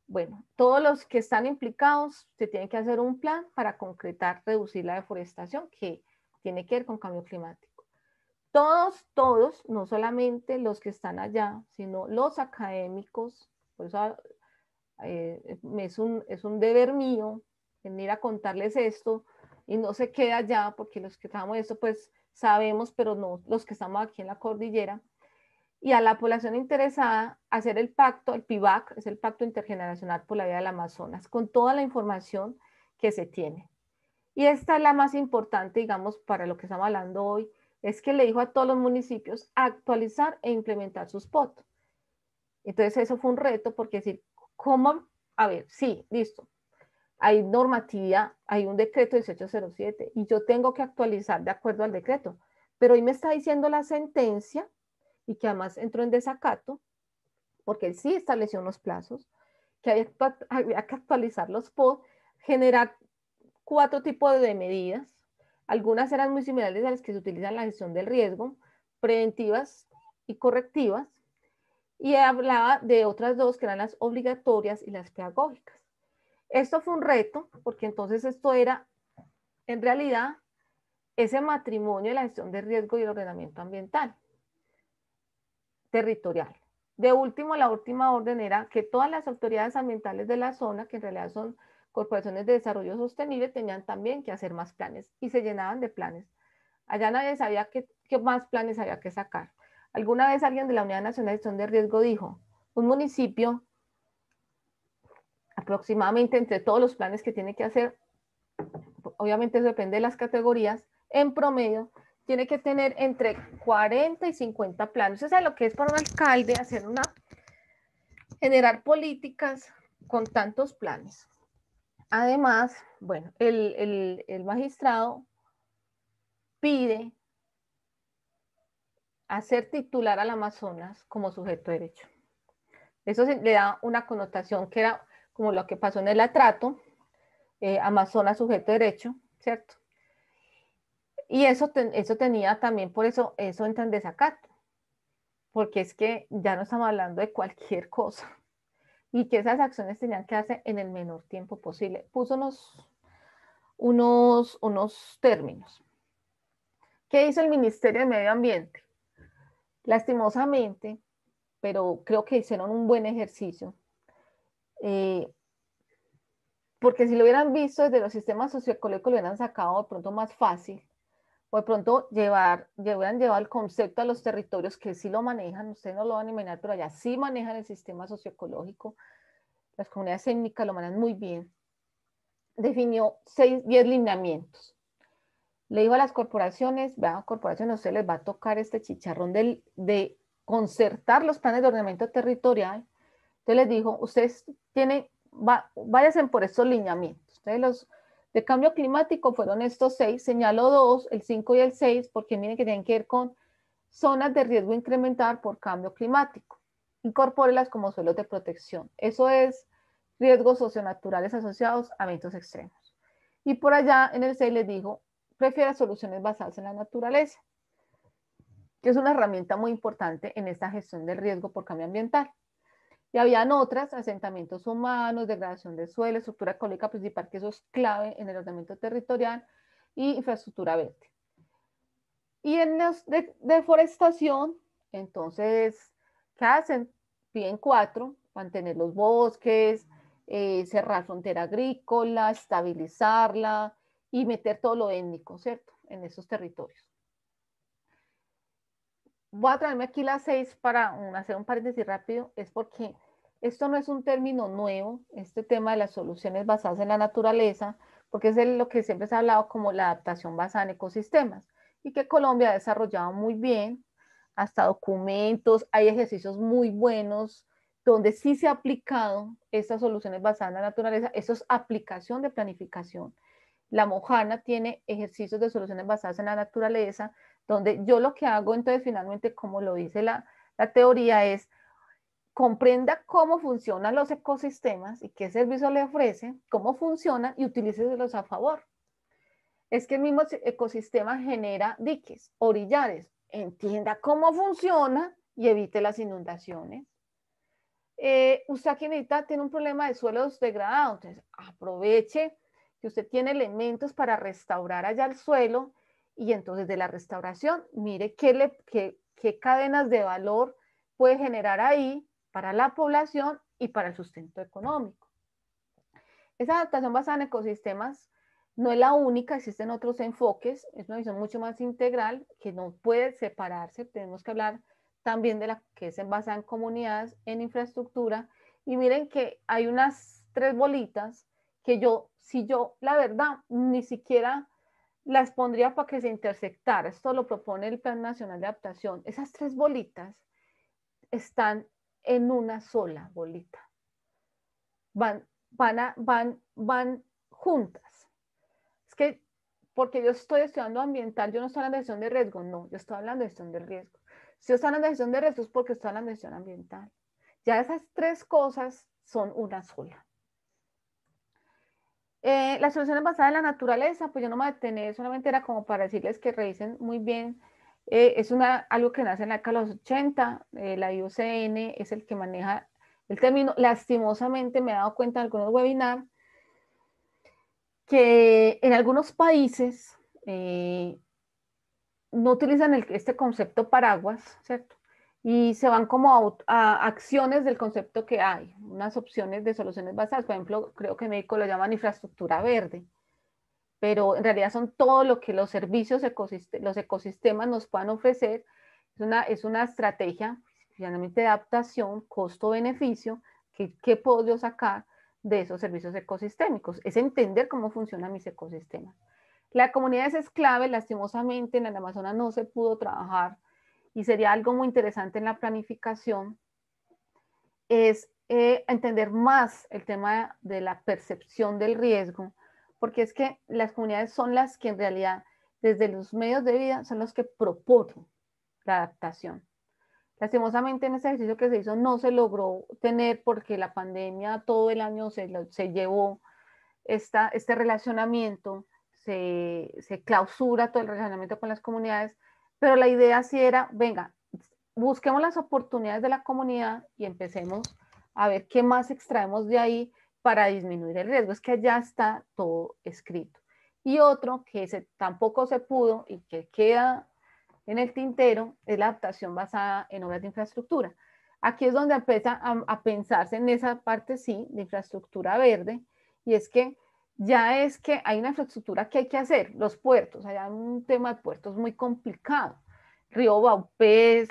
Bueno, todos los que están implicados se tienen que hacer un plan para concretar, reducir la deforestación que tiene que ver con cambio climático. Todos, todos, no solamente los que están allá, sino los académicos, por eso eh, es, un, es un deber mío venir a contarles esto, y no se queda allá, porque los que estamos eso pues sabemos, pero no los que estamos aquí en la cordillera, y a la población interesada hacer el pacto, el PIVAC, es el Pacto Intergeneracional por la Vida del Amazonas, con toda la información que se tiene. Y esta es la más importante, digamos, para lo que estamos hablando hoy, es que le dijo a todos los municipios actualizar e implementar sus POT. Entonces eso fue un reto porque decir, ¿cómo? A ver, sí, listo, hay normatividad, hay un decreto 1807 y yo tengo que actualizar de acuerdo al decreto. Pero hoy me está diciendo la sentencia y que además entró en desacato porque él sí estableció unos plazos, que había, que actualizar los POD, generar cuatro tipos de medidas. Algunas eran muy similares a las que se utilizan en la gestión del riesgo, preventivas y correctivas. Y hablaba de otras dos que eran las obligatorias y las pedagógicas. Esto fue un reto, porque entonces esto era, en realidad, ese matrimonio de la gestión de riesgo y el ordenamiento ambiental territorial. De último, la última orden era que todas las autoridades ambientales de la zona, que en realidad son corporaciones de desarrollo sostenible, tenían también que hacer más planes y se llenaban de planes. Allá nadie sabía qué, qué más planes había que sacar. Alguna vez alguien de la Unidad Nacional de Gestión de Riesgo dijo, un municipio aproximadamente entre todos los planes que tiene que hacer, obviamente depende de las categorías, en promedio tiene que tener entre 40 y 50 planes. O sea, lo que es para un alcalde hacer una, generar políticas con tantos planes. Además, bueno, el, magistrado pide hacer titular al Amazonas como sujeto de derecho. Eso le da una connotación que era como lo que pasó en el atrato, eh, Amazonas sujeto derecho, ¿cierto? Y eso, eso tenía también, por eso, eso entra en desacato, porque es que ya no estamos hablando de cualquier (laughs) cosa y que esas acciones tenían que hacer en el menor tiempo posible. Puso unos, unos términos. ¿Qué hizo el Ministerio de Medio Ambiente? Lastimosamente, pero creo que hicieron un buen ejercicio eh, porque si lo hubieran visto desde los sistemas socioecológicos, lo hubieran sacado de pronto más fácil, o de pronto llevar, hubieran llevado el concepto a los territorios que sí lo manejan, ustedes no lo van a imaginar, pero allá sí manejan el sistema socioecológico, las comunidades étnicas lo manejan muy bien. Definió 6 diez lineamientos. Le dijo a las corporaciones, vean, corporaciones, a ustedes les va a tocar este chicharrón del, de concertar los planes de ordenamiento territorial, entonces les dijo, ustedes tienen, va, váyanse por estos lineamientos. Ustedes los de cambio climático fueron estos seis, señaló dos, el cinco y el seis, porque miren que tienen que ver con zonas de riesgo incrementar por cambio climático. Incorpórelas como suelos de protección. Eso es riesgos socionaturales asociados a eventos extremos. Y por allá en el 6 les dijo, prefiera soluciones basadas en la naturaleza, que es una herramienta muy importante en esta gestión del riesgo por cambio ambiental. Y habían otras, asentamientos humanos, degradación de suelo, estructura ecológica principal, que eso es clave en el ordenamiento territorial, y infraestructura verde. Y en la deforestación, entonces, ¿qué hacen? Piden cuatro, mantener los bosques, eh, cerrar frontera agrícola, estabilizarla y meter todo lo étnico, ¿cierto? En esos territorios. Voy a traerme aquí las seis para hacer un paréntesis rápido, es porque esto no es un término nuevo, este tema de las soluciones basadas en la naturaleza, porque es lo que siempre se ha hablado como la adaptación basada en ecosistemas y que Colombia ha desarrollado muy bien, hasta documentos, hay ejercicios muy buenos donde sí se ha aplicado estas soluciones basadas en la naturaleza, eso es aplicación de planificación. La Mojana tiene ejercicios de soluciones basadas en la naturaleza, donde yo lo que hago entonces finalmente, como lo dice la, la teoría, es comprenda cómo funcionan los ecosistemas y qué servicio le ofrecen, cómo funcionan y utilícelos a favor. Es que el mismo ecosistema genera diques, orillares, entienda cómo funciona y evite las inundaciones. Eh, usted aquí necesita, tiene un problema de suelos degradados, entonces aproveche que usted tiene elementos para restaurar allá el suelo y entonces de la restauración, mire qué, le, qué cadenas de valor puede generar ahí para la población y para el sustento económico. Esa adaptación basada en ecosistemas no es la única, existen otros enfoques, es una visión mucho más integral que no puede separarse. Tenemos que hablar también de la que se basa en comunidades, en infraestructura. Y miren que hay unas tres bolitas que yo, si yo, la verdad, ni siquiera las pondría para que se intersectara. Esto lo propone el Plan Nacional de Adaptación. Esas tres bolitas están en una sola bolita. Van, van, van, van juntas. Es que porque yo estoy estudiando ambiental, yo no estoy hablando de gestión de riesgo, no, yo estoy hablando de gestión de riesgo. Si yo estoy hablando de gestión de riesgos, porque estoy hablando de gestión ambiental. Ya esas tres cosas son una sola. Eh, las soluciones basadas en la naturaleza, pues yo no me detené, solamente era como para decirles que revisen muy bien eh, es una, algo que nace en la década los 80, eh, la IUCN es el que maneja el término. Lastimosamente me he dado cuenta en algunos webinars que en algunos países eh, no utilizan este concepto paraguas, ¿cierto? Y se van como a, acciones del concepto que hay, unas opciones de soluciones basadas. Por ejemplo, creo que México lo llaman infraestructura verde pero en realidad son todo lo que los servicios, ecosist los ecosistemas nos puedan ofrecer. Es una, es una estrategia finalmente de adaptación, costo-beneficio, que, que puedo yo sacar de esos servicios ecosistémicos. Es entender cómo funcionan mis ecosistemas. La comunidad es clave, lastimosamente en el Amazonas no se pudo trabajar y sería algo muy interesante en la planificación, es eh, entender más el tema de la percepción del riesgo porque es que las comunidades son las que en realidad, desde los medios de vida, son los que proponen la adaptación. Lastimosamente en ese ejercicio que se hizo no se logró tener porque la pandemia todo el año se, se llevó esta, este relacionamiento, se, se clausura todo el relacionamiento con las comunidades, pero la idea sí era, venga, busquemos las oportunidades de la comunidad y empecemos a ver qué más extraemos de ahí para disminuir el riesgo. Es que ya está todo escrito. Y otro que tampoco se pudo y que queda en el tintero es la adaptación basada en obras de infraestructura. Aquí es donde empieza a, pensarse en esa parte, sí, de infraestructura verde, y es que ya es que hay una infraestructura que hay que hacer, los puertos, hay un tema de puertos muy complicado, Río Baupés,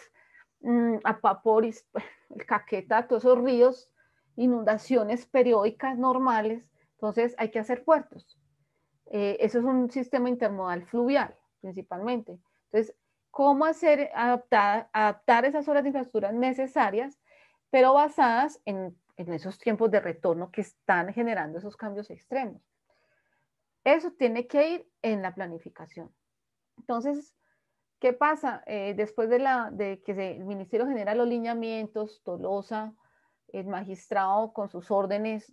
mm, Apaporis, (laughs) el Caqueta, todos esos ríos inundaciones periódicas normales, entonces hay que hacer puertos. Eh, eso es un sistema intermodal fluvial, principalmente. Entonces, ¿cómo hacer, adaptar, adaptar esas horas de infraestructura necesarias, pero basadas en, esos tiempos de retorno que están generando esos cambios extremos? Eso tiene que ir en la planificación. Entonces, ¿qué pasa? Eh, después de, la, de que el Ministerio genera los lineamientos, Tolosa, el magistrado con sus órdenes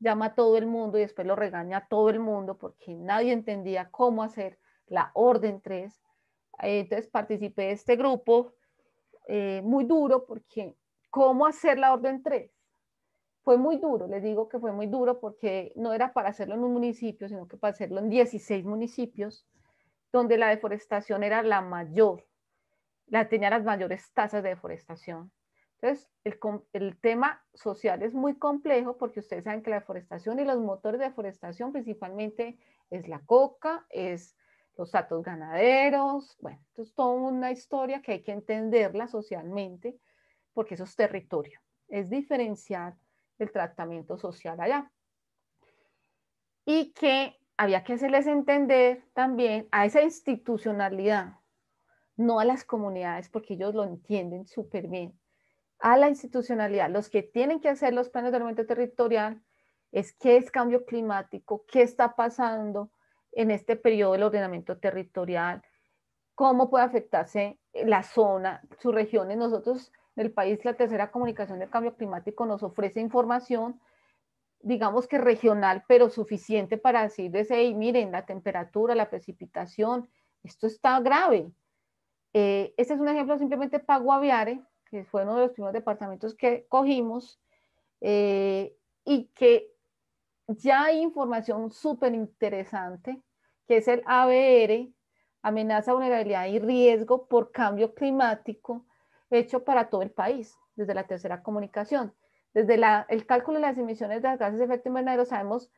llama a todo el mundo y después lo regaña a todo el mundo porque nadie entendía cómo hacer la orden 3. Entonces participé de este grupo eh, muy duro porque cómo hacer la orden 3 fue muy duro, les digo que fue muy duro porque no era para hacerlo en un municipio, sino que para hacerlo en 16 municipios, donde la deforestación era la mayor, la, tenía las mayores tasas de deforestación. Entonces, el, tema social es muy complejo porque ustedes saben que la deforestación y los motores de deforestación principalmente es la coca, es los datos ganaderos, bueno, entonces es toda una historia que hay que entenderla socialmente porque eso es territorio, es diferenciar el tratamiento social allá. Y que había que hacerles entender también a esa institucionalidad, no a las comunidades porque ellos lo entienden súper bien a la institucionalidad, los que tienen que hacer los planes de ordenamiento territorial, es qué es cambio climático, qué está pasando en este periodo del ordenamiento territorial, cómo puede afectarse la zona, sus regiones. Nosotros en el país, la tercera comunicación del cambio climático nos ofrece información, digamos que regional, pero suficiente para decir hey, miren, la temperatura, la precipitación, esto está grave. Eh, este es un ejemplo simplemente para Guaviare que fue uno de los primeros departamentos que cogimos, eh, y que ya hay información súper interesante, que es el ABR, amenaza, vulnerabilidad y riesgo por cambio climático, hecho para todo el país, desde la tercera comunicación. Desde el cálculo de las emisiones de gases de efecto invernadero sabemos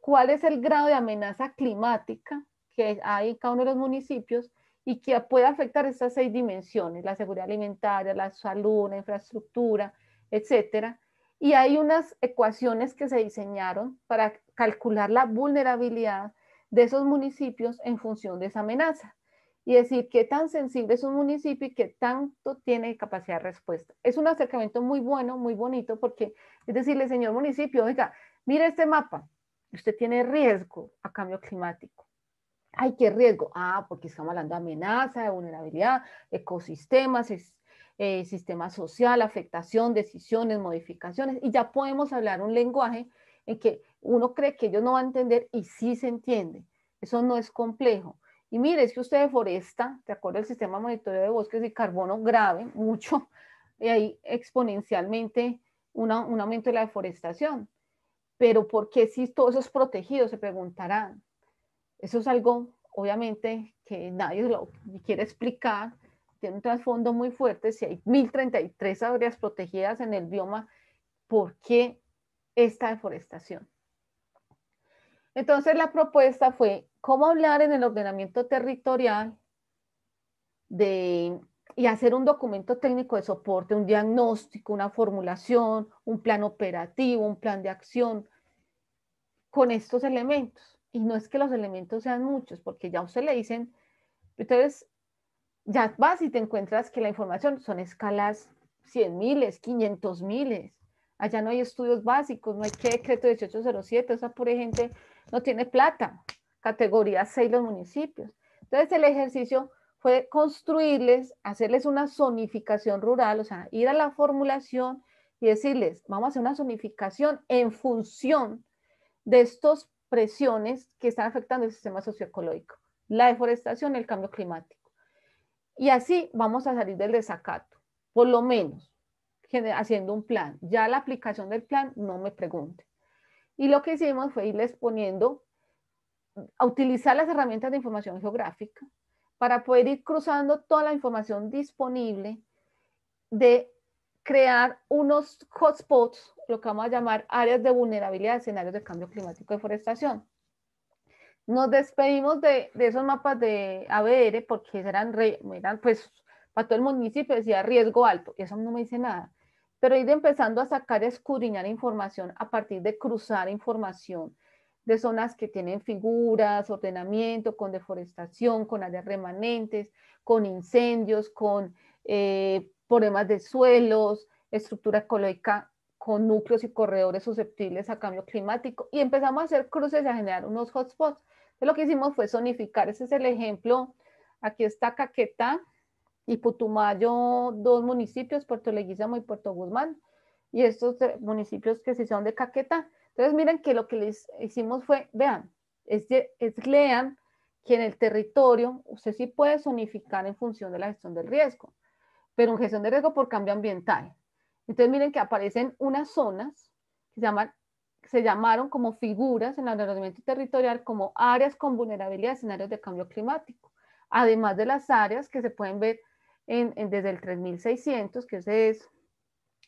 cuál es el grado de amenaza climática que hay en cada uno de los municipios y que pueda afectar estas seis dimensiones, la seguridad alimentaria, la salud, la infraestructura, etcétera. Y hay unas ecuaciones que se diseñaron para calcular la vulnerabilidad de esos municipios en función de esa amenaza y decir qué tan sensible es un municipio y qué tanto tiene capacidad de respuesta. Es un acercamiento muy bueno, muy bonito, porque es decirle, señor municipio, oiga, mire este mapa, usted tiene riesgo a cambio climático ay, qué riesgo. Ah, porque estamos hablando de amenaza, de vulnerabilidad, ecosistemas, eh, sistema social, afectación, decisiones, modificaciones, y ya podemos hablar un lenguaje en que uno cree que ellos no van a entender y sí se entiende. Eso no es complejo. Y mire, es que usted deforesta, de acuerdo al sistema monitoreo de bosques y carbono grave, mucho, y hay exponencialmente un aumento de la deforestación. Pero ¿por qué si todo eso es protegido? Se preguntarán. Eso es algo, obviamente, que nadie quiere explicar, tiene un trasfondo muy fuerte. Si hay 1033 áreas protegidas en el bioma, ¿por qué esta deforestación? Entonces la propuesta fue cómo hablar en el ordenamiento territorial y hacer un documento técnico de soporte, un diagnóstico, una formulación, un plan operativo, un plan de acción con estos elementos y no es que los elementos sean muchos, porque ya usted le dicen, entonces ya vas y te encuentras que la información son escalas 100 miles, 500 miles. Allá no hay estudios básicos, no hay que decreto 1807, o esa pura gente no tiene plata. Categoría 6 los municipios. Entonces el ejercicio fue construirles, hacerles una zonificación rural, o sea, ir a la formulación y decirles, vamos a hacer una zonificación en función de estos presiones que están afectando el sistema socioecológico, la deforestación, el cambio climático. Y así vamos a salir del desacato, por lo menos haciendo un plan. Ya la aplicación del plan, no me pregunte. Y lo que hicimos fue irles poniendo, a utilizar las herramientas de información geográfica para poder ir cruzando toda la información disponible de crear unos hotspots lo que vamos a llamar áreas de vulnerabilidad, escenarios de cambio climático y deforestación. Nos despedimos de, esos mapas de ABR porque eran, eran, pues, para todo el municipio decía riesgo alto, y eso no me dice nada. Pero ir empezando a sacar, escudriñar información a partir de cruzar información de zonas que tienen figuras, ordenamiento, con deforestación, con áreas remanentes, con incendios, con eh, problemas de suelos, estructura ecológica con núcleos y corredores susceptibles a cambio climático y empezamos a hacer cruces y a generar unos hotspots. Entonces lo que hicimos fue zonificar, ese es el ejemplo, aquí está Caquetá y Putumayo, dos municipios, Puerto Leguizamo y Puerto Guzmán, y estos municipios que sí son de Caquetá. Entonces miren que lo que les hicimos fue, vean, es, es lean que en el territorio usted sí puede zonificar en función de la gestión del riesgo, pero en gestión de riesgo por cambio ambiental, entonces miren que aparecen unas zonas que se, llaman, se llamaron como figuras en el ordenamiento territorial como áreas con vulnerabilidad a escenarios de cambio climático, además de las áreas que se pueden ver desde el 3600, que ese es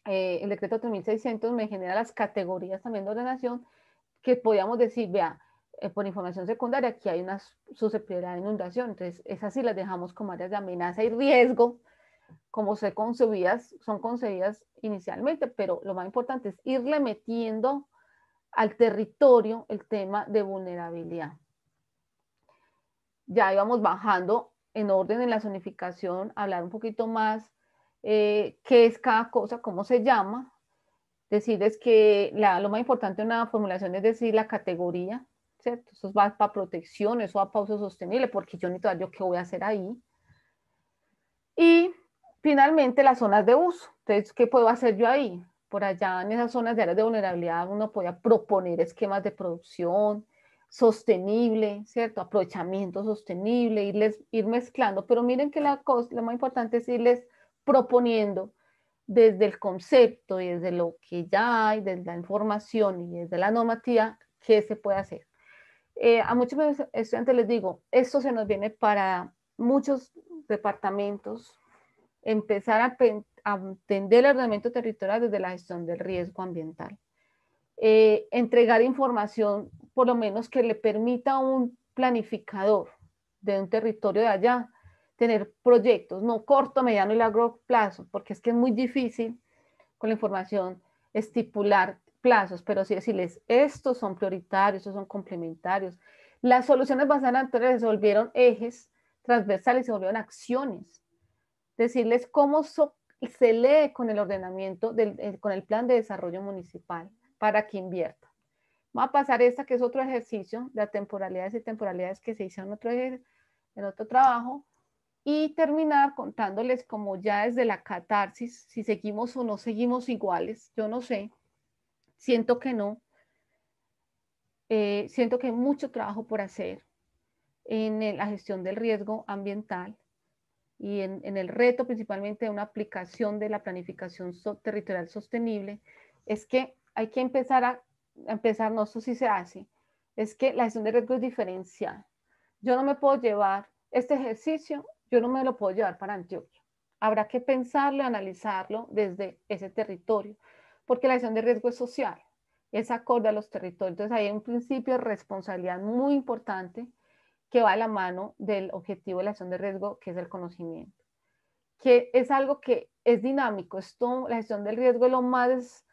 eh, el decreto 3600, me genera las categorías también de ordenación que podíamos decir, vea, eh, por información secundaria, aquí hay una susceptibilidad de inundación, entonces esas sí las dejamos como áreas de amenaza y riesgo, como se concebidas, son concebidas inicialmente, pero lo más importante es irle metiendo al territorio el tema de vulnerabilidad. Ya íbamos bajando en orden en la zonificación, hablar un poquito más eh, qué es cada cosa, cómo se llama. Decirles que la, lo más importante de una formulación es decir la categoría, ¿cierto? Eso va para protección, eso va para uso sostenible, porque yo ni todavía yo qué voy a hacer ahí. Y Finalmente, las zonas de uso. Entonces, ¿qué puedo hacer yo ahí? Por allá en esas zonas de áreas de vulnerabilidad uno podía proponer esquemas de producción sostenible, ¿cierto? Aprovechamiento sostenible, irles, ir mezclando. Pero miren que la cosa, lo más importante es irles proponiendo desde el concepto y desde lo que ya hay, desde la información y desde la normativa, qué se puede hacer. Eh, a muchos estudiantes les digo, esto se nos viene para muchos departamentos, empezar a, entender el ordenamiento territorial desde la gestión del riesgo ambiental. Eh, entregar información, por lo menos que le permita a un planificador de un territorio de allá tener proyectos, no corto, mediano y largo plazo, porque es que es muy difícil con la información estipular plazos, pero sí decirles, estos son prioritarios, estos son complementarios. Las soluciones basadas en se volvieron ejes transversales, se volvieron acciones decirles cómo se lee con el ordenamiento, con el plan de desarrollo municipal para que invierta. Va a pasar esta que es otro ejercicio, de temporalidades y temporalidades que se hizo en otro, en otro trabajo, y terminar contándoles como ya desde la catarsis, si seguimos o no seguimos iguales, yo no sé, siento que no, eh, siento que hay mucho trabajo por hacer en la gestión del riesgo ambiental, y en, el reto principalmente de una aplicación de la planificación territorial sostenible, es que hay que empezar a, empezar, no, eso sí se hace, es que la gestión de riesgo es diferencial. Yo no me puedo llevar este ejercicio, yo no me lo puedo llevar para Antioquia. Habrá que pensarlo, analizarlo desde ese territorio, porque la gestión de riesgo es social, es acorde a los territorios. Entonces, hay un principio de responsabilidad muy importante que va a la mano del objetivo de la gestión de riesgo, que es el conocimiento, que es algo que es dinámico. Esto, la gestión del riesgo es lo más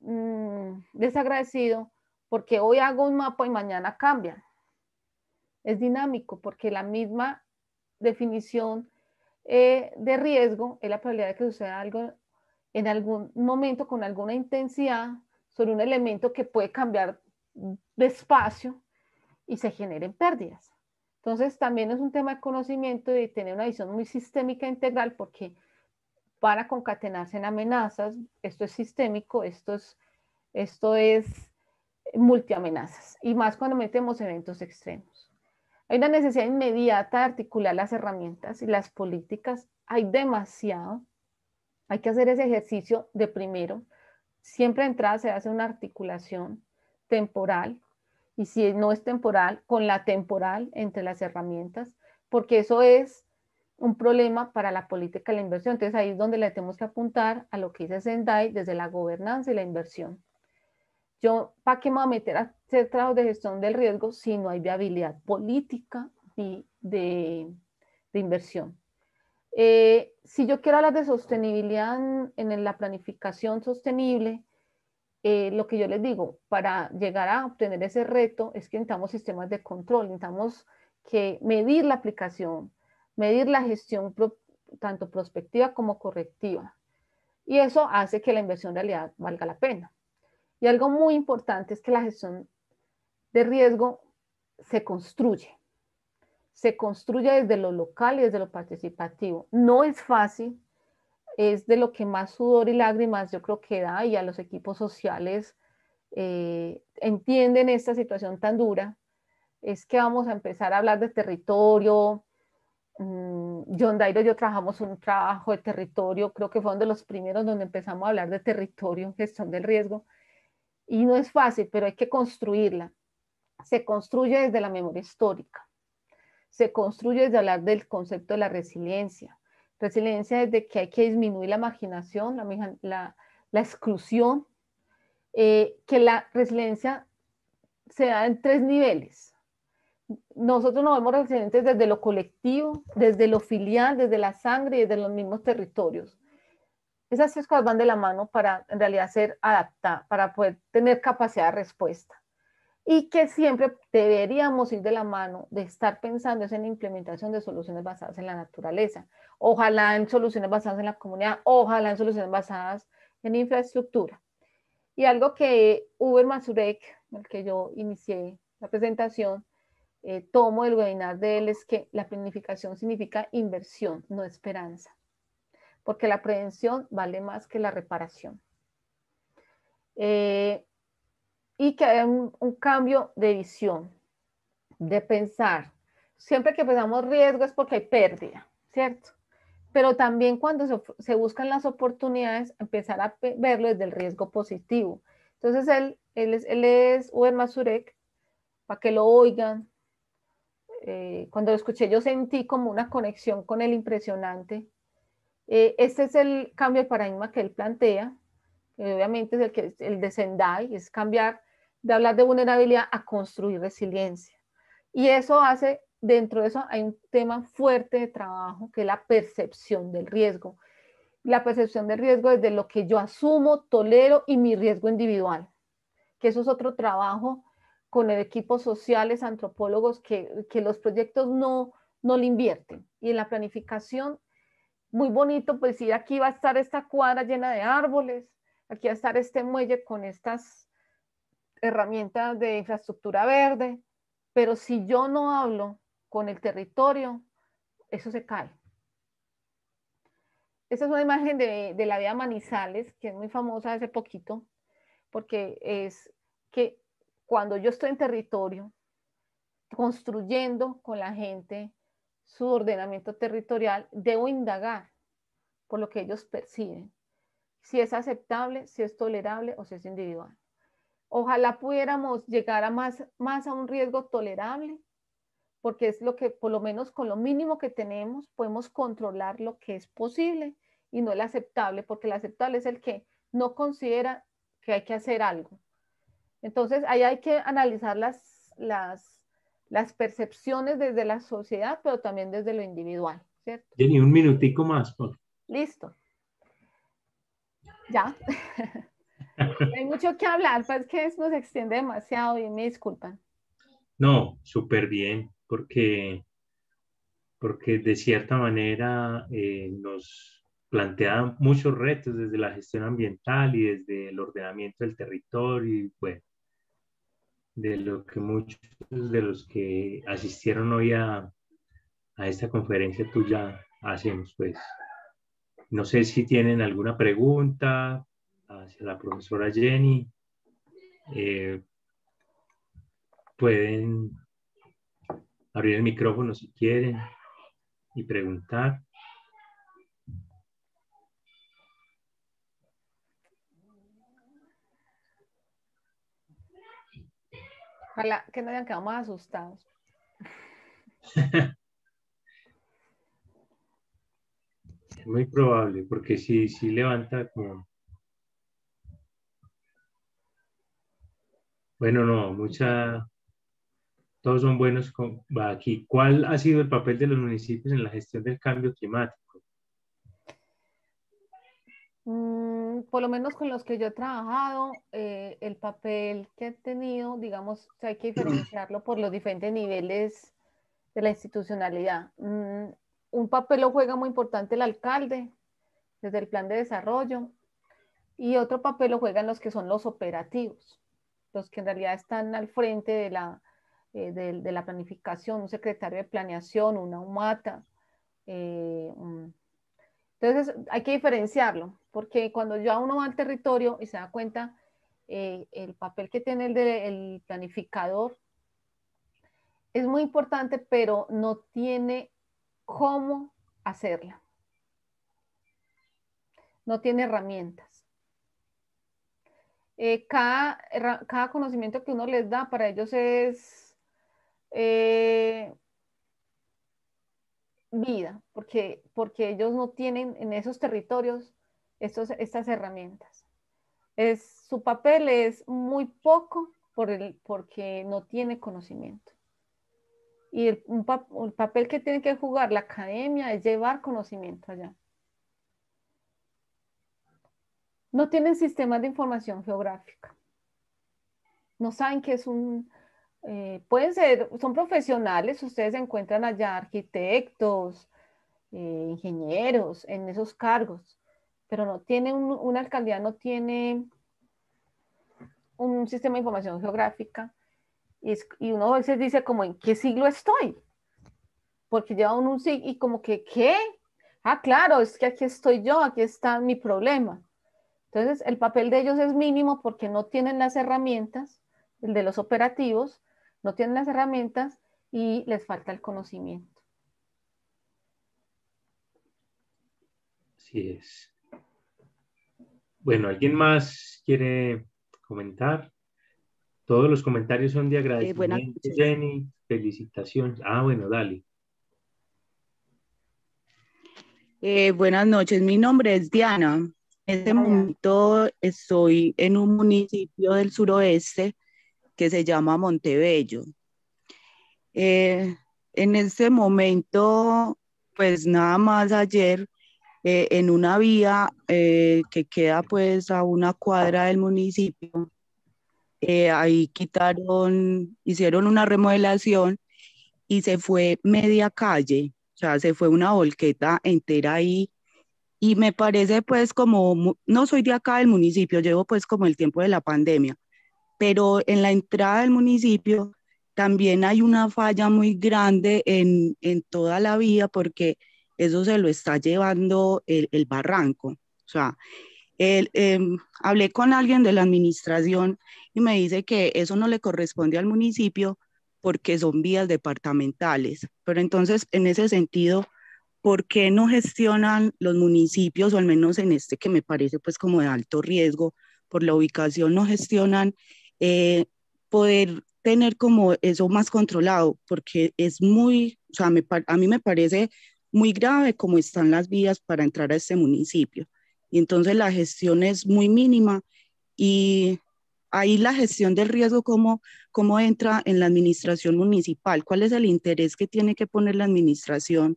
mm, desagradecido porque hoy hago un mapa y mañana cambia. Es dinámico porque la misma definición eh, de riesgo es la probabilidad de que suceda algo en algún momento con alguna intensidad sobre un elemento que puede cambiar despacio y se generen pérdidas. Entonces, también es un tema de conocimiento y de tener una visión muy sistémica e integral porque para concatenarse en amenazas. Esto es sistémico, esto es, esto es multiamenazas y más cuando metemos eventos extremos. Hay una necesidad inmediata de articular las herramientas y las políticas. Hay demasiado. Hay que hacer ese ejercicio de primero. Siempre entrada se hace una articulación temporal y si no es temporal, con la temporal entre las herramientas, porque eso es un problema para la política de la inversión. Entonces ahí es donde le tenemos que apuntar a lo que dice Sendai desde la gobernanza y la inversión. Yo, ¿para qué me voy a meter a hacer trabajo de gestión del riesgo si no hay viabilidad política y de, inversión? Eh, si yo quiero hablar de sostenibilidad en, en la planificación sostenible, eh, lo que yo les digo, para llegar a obtener ese reto es que necesitamos sistemas de control, necesitamos que medir la aplicación, medir la gestión tanto prospectiva como correctiva. Y eso hace que la inversión en realidad valga la pena. Y algo muy importante es que la gestión de riesgo se construye. Se construye desde lo local y desde lo participativo. No es fácil, es de lo que más sudor y lágrimas yo creo que da y a los equipos sociales eh, entienden esta situación tan dura, es que vamos a empezar a hablar de territorio. Mm, John Dairo y yo trabajamos un trabajo de territorio, creo que fue uno de los primeros donde empezamos a hablar de territorio, en gestión del riesgo. Y no es fácil, pero hay que construirla. Se construye desde la memoria histórica, se construye desde hablar del concepto de la resiliencia, Resiliencia desde que hay que disminuir la marginación, la, exclusión, eh, que la resiliencia se da en tres niveles. Nosotros nos vemos resilientes desde lo colectivo, desde lo filial, desde la sangre y desde los mismos territorios. Esas tres cosas van de la mano para en realidad ser adaptada, para poder tener capacidad de respuesta y que siempre deberíamos ir de la mano de estar pensando en la implementación de soluciones basadas en la naturaleza. Ojalá en soluciones basadas en la comunidad, ojalá en soluciones basadas en infraestructura. Y algo que Uber Mazurek, el que yo inicié la presentación, eh, tomo del webinar de él es que la planificación significa inversión, no esperanza, porque la prevención vale más que la reparación. Eh, y que haya un, cambio de visión, de pensar. Siempre que pensamos riesgo es porque hay pérdida, ¿cierto? Pero también cuando se, buscan las oportunidades, empezar a verlo desde el riesgo positivo. Entonces él, él es, él es Uber Mazurek, para que lo oigan. Eh, cuando lo escuché yo sentí como una conexión con el impresionante. Eh, este es el cambio de paradigma que él plantea, obviamente es el, que, el de Sendai, es cambiar de hablar de vulnerabilidad a construir resiliencia. Y eso hace, dentro de eso hay un tema fuerte de trabajo que es la percepción del riesgo. La percepción del riesgo es de lo que yo asumo, tolero y mi riesgo individual, que eso es otro trabajo con el equipo sociales, antropólogos, que, los proyectos no, no le invierten. Y en la planificación, muy bonito, pues ir aquí va a estar esta cuadra llena de árboles, aquí va a estar este muelle con estas herramientas de infraestructura verde, pero si yo no hablo con el territorio, eso se cae. Esta es una imagen de, la vía Manizales, que es muy famosa hace poquito, porque es que cuando yo estoy en territorio, construyendo con la gente su ordenamiento territorial, debo indagar por lo que ellos perciben, si es aceptable, si es tolerable o si es individual. Ojalá pudiéramos llegar a más, más a un riesgo tolerable, porque es lo que, por lo menos con lo mínimo que tenemos, podemos controlar lo que es posible y no el aceptable, porque el aceptable es el que no considera que hay que hacer algo. Entonces, ahí hay que analizar las, las, las percepciones desde la sociedad, pero también desde lo individual, ¿cierto? un minutico más, por Listo. Ya. (laughs) Hay mucho que hablar, pues que nos extiende demasiado y me disculpan. No, súper bien, porque, porque de cierta manera eh, nos plantea muchos retos desde la gestión ambiental y desde el ordenamiento del territorio y bueno, de lo que muchos de los que asistieron hoy a, esta conferencia tuya pues, hacemos, pues. No sé si tienen alguna pregunta, hacia la profesora Jenny. Eh, pueden abrir el micrófono si quieren y preguntar. Ojalá que no hayan quedado más asustados. (laughs) es muy probable, porque si, si levanta como Bueno, no, mucha, todos son buenos aquí. ¿Cuál ha sido el papel de los municipios en la gestión del cambio climático? Mm, por lo menos con los que yo he trabajado, eh, el papel que he tenido, digamos, hay que diferenciarlo por los diferentes niveles de la institucionalidad. Mm, un papel lo juega muy importante el alcalde desde el plan de desarrollo y otro papel lo juegan los que son los operativos los que en realidad están al frente de la, eh, de, la planificación, un secretario de planeación, una UMATA. Eh, entonces hay que diferenciarlo, porque cuando ya uno va al territorio y se da cuenta eh, el papel que tiene el, el planificador, es muy importante, pero no tiene cómo hacerla. No tiene herramientas. Eh, cada, cada, conocimiento que uno les da para ellos es eh, vida, porque, porque ellos no tienen en esos territorios estos, estas herramientas. Es, su papel es muy poco por el, porque no tiene conocimiento. Y el papel que tiene que jugar la academia es llevar conocimiento allá. No tienen sistemas de información geográfica. No saben qué es un... Eh, pueden ser, son profesionales, ustedes encuentran allá arquitectos, eh, ingenieros en esos cargos, pero no tiene un, una alcaldía, no tiene un sistema de información geográfica y, uno a veces dice como en qué siglo estoy, porque lleva uno un siglo y como que qué, ah claro, es que aquí estoy yo, aquí está mi problema, entonces, el papel de ellos es mínimo porque no tienen las herramientas, el de los operativos, no tienen las herramientas y les falta el conocimiento. Así es. Bueno, ¿alguien más quiere comentar? Todos los comentarios son de eh, agradecimiento, Jenny. Felicitaciones. Ah, bueno, dale. Eh, buenas noches, mi nombre es Diana. En este momento estoy en un municipio del suroeste que se llama Montebello. Eh, en este momento, pues nada más ayer, eh, en una vía eh, que queda pues a una cuadra del municipio, ahí quitaron, hicieron una remodelación y se fue media calle, o sea, se fue una volqueta entera ahí y me parece pues como, no soy de acá del municipio, llevo pues como el tiempo de la pandemia, pero en la entrada del municipio también hay una falla muy grande en, en toda la vía porque eso se lo está llevando el, barranco. O sea, em, hablé con alguien de la administración y me dice que eso no le corresponde al municipio porque son vías departamentales. Pero entonces, en ese sentido, ¿por qué no gestionan los municipios, o al menos en este que me parece pues como de alto riesgo por la ubicación, no gestionan eh, poder tener como eso más controlado? Porque es muy, o sea, a mí me parece muy grave cómo están las vías para entrar a este municipio. Y entonces la gestión es muy mínima y ahí la gestión del riesgo, ¿cómo, cómo entra en la administración municipal? ¿Cuál es el interés que tiene que poner la administración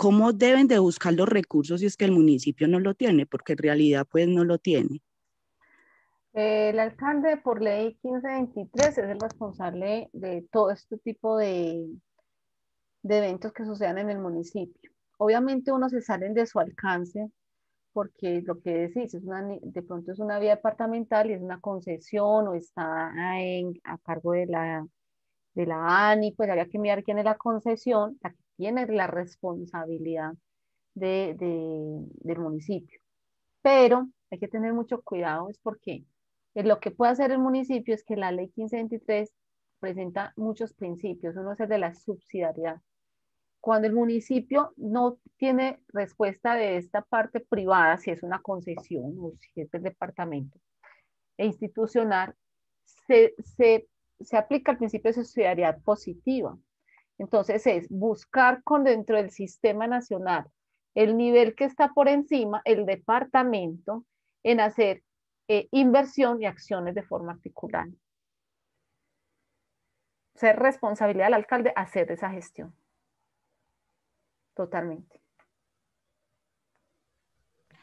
¿Cómo deben de buscar los recursos si es que el municipio no lo tiene? Porque en realidad pues no lo tiene. El alcalde por ley 1523 es el responsable de todo este tipo de, de eventos que sucedan en el municipio. Obviamente unos se salen de su alcance porque lo que decís, es una, de pronto es una vía departamental y es una concesión o está en, a cargo de la, de la ANI, pues había que mirar quién es la concesión, la tiene la responsabilidad de, del municipio. Pero hay que tener mucho cuidado, es porque lo que puede hacer el municipio es que la ley 1523 presenta muchos principios. Uno es el de la subsidiariedad. Cuando el municipio no tiene respuesta de esta parte privada, si es una concesión o si es del departamento e institucional, se, se, se aplica el principio de subsidiariedad positiva. Entonces es buscar con dentro del sistema nacional el nivel que está por encima, el departamento, en hacer eh, inversión y acciones de forma articulada. Ser responsabilidad del alcalde hacer esa gestión. Totalmente.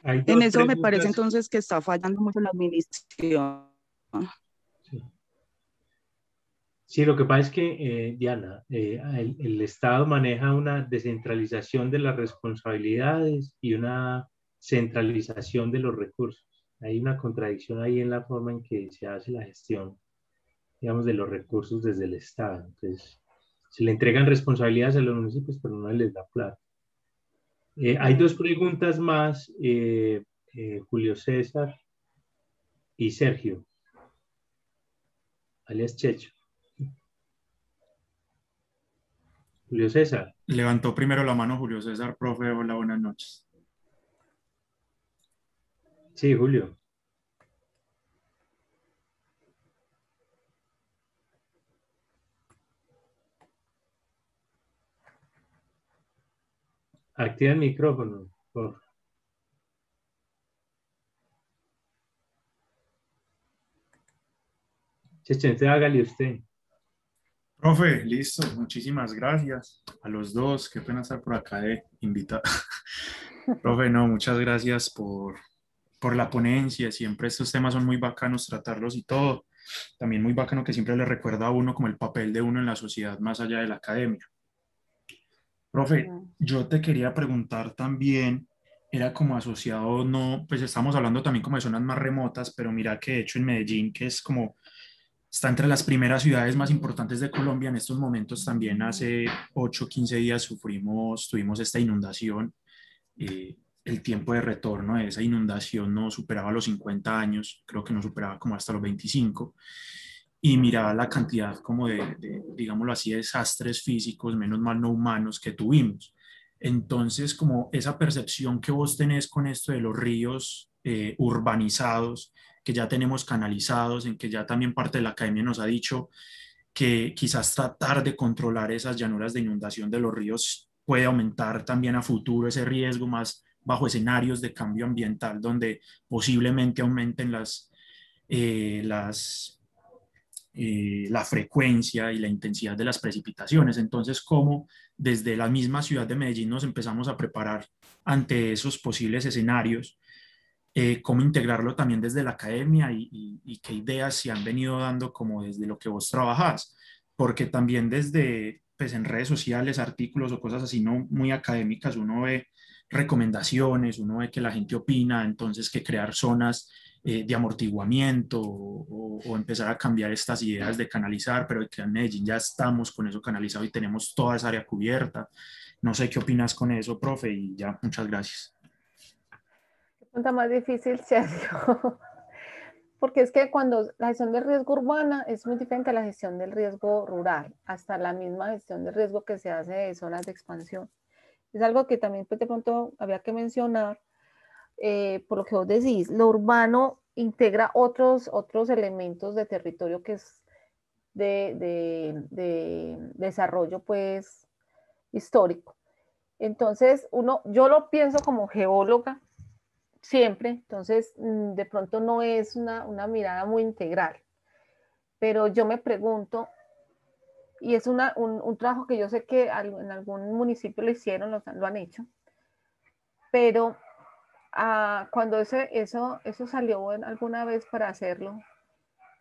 En eso me parece entonces que está fallando mucho la administración. Sí, lo que pasa es que, eh, Diana, eh, el, Estado maneja una descentralización de las responsabilidades y una centralización de los recursos. Hay una contradicción ahí en la forma en que se hace la gestión, digamos, de los recursos desde el Estado. Entonces, se le entregan responsabilidades a los municipios, pero no les da plata. Eh, hay dos preguntas más, Julio César y Sergio, alias Checho. Julio César. Levantó primero la mano Julio César, profe, hola, buenas noches. Sí, Julio. Activa el micrófono, por favor. Chechen, hágale usted. Profe, listo, muchísimas gracias a los dos. Qué pena estar por acá de invitado. (laughs) Profe, no, muchas gracias por, por la ponencia. Siempre estos temas son muy bacanos tratarlos y todo. También muy bacano que siempre le recuerda a uno como el papel de uno en la sociedad más allá de la academia. Profe, yo te quería preguntar también, era como asociado, no, pues estamos hablando también como de zonas más remotas, pero mira que de hecho en Medellín, que es como está entre las primeras ciudades más importantes de Colombia. En estos momentos también hace 8, 15 días sufrimos, tuvimos esta inundación. Eh, el tiempo de retorno de esa inundación no superaba los 50 años, creo que no superaba como hasta los 25. Y miraba la cantidad como de, digámoslo así, de desastres físicos, menos mal no humanos, que tuvimos. Entonces, como esa percepción que vos tenés con esto de los ríos eh, urbanizados, que ya tenemos canalizados, en que ya también parte de la academia nos ha dicho que quizás tratar de controlar esas llanuras de inundación de los ríos puede aumentar también a futuro ese riesgo más bajo escenarios de cambio ambiental donde posiblemente aumenten las, eh, las, eh, la frecuencia y la intensidad de las precipitaciones. Entonces, ¿cómo desde la misma ciudad de Medellín nos empezamos a preparar ante esos posibles escenarios? Eh, cómo integrarlo también desde la academia y, qué ideas se han venido dando como desde lo que vos trabajás, porque también desde, pues en redes sociales, artículos o cosas así no muy académicas, uno ve recomendaciones, uno ve que la gente opina, entonces que crear zonas eh, de amortiguamiento o, empezar a cambiar estas ideas de canalizar, pero que en Medellín ya estamos con eso canalizado y tenemos toda esa área cubierta. No sé qué opinas con eso, profe, y ya muchas gracias más difícil, (laughs) Sergio. Porque es que cuando la gestión del riesgo urbana es muy diferente a la gestión del riesgo rural, hasta la misma gestión del riesgo que se hace de zonas de expansión. Es algo que también pues, de pronto había que mencionar, eh, por lo que vos decís, lo urbano integra otros, otros elementos de territorio que es de, de, de desarrollo pues histórico. Entonces, uno, yo lo pienso como geóloga, siempre, entonces mm, de pronto no es una, mirada muy integral. Pero yo me pregunto, y es una, un, trabajo que yo sé que en algún municipio lo hicieron, lo, han hecho, pero ah, cuando ese, eso, eso salió alguna vez para hacerlo,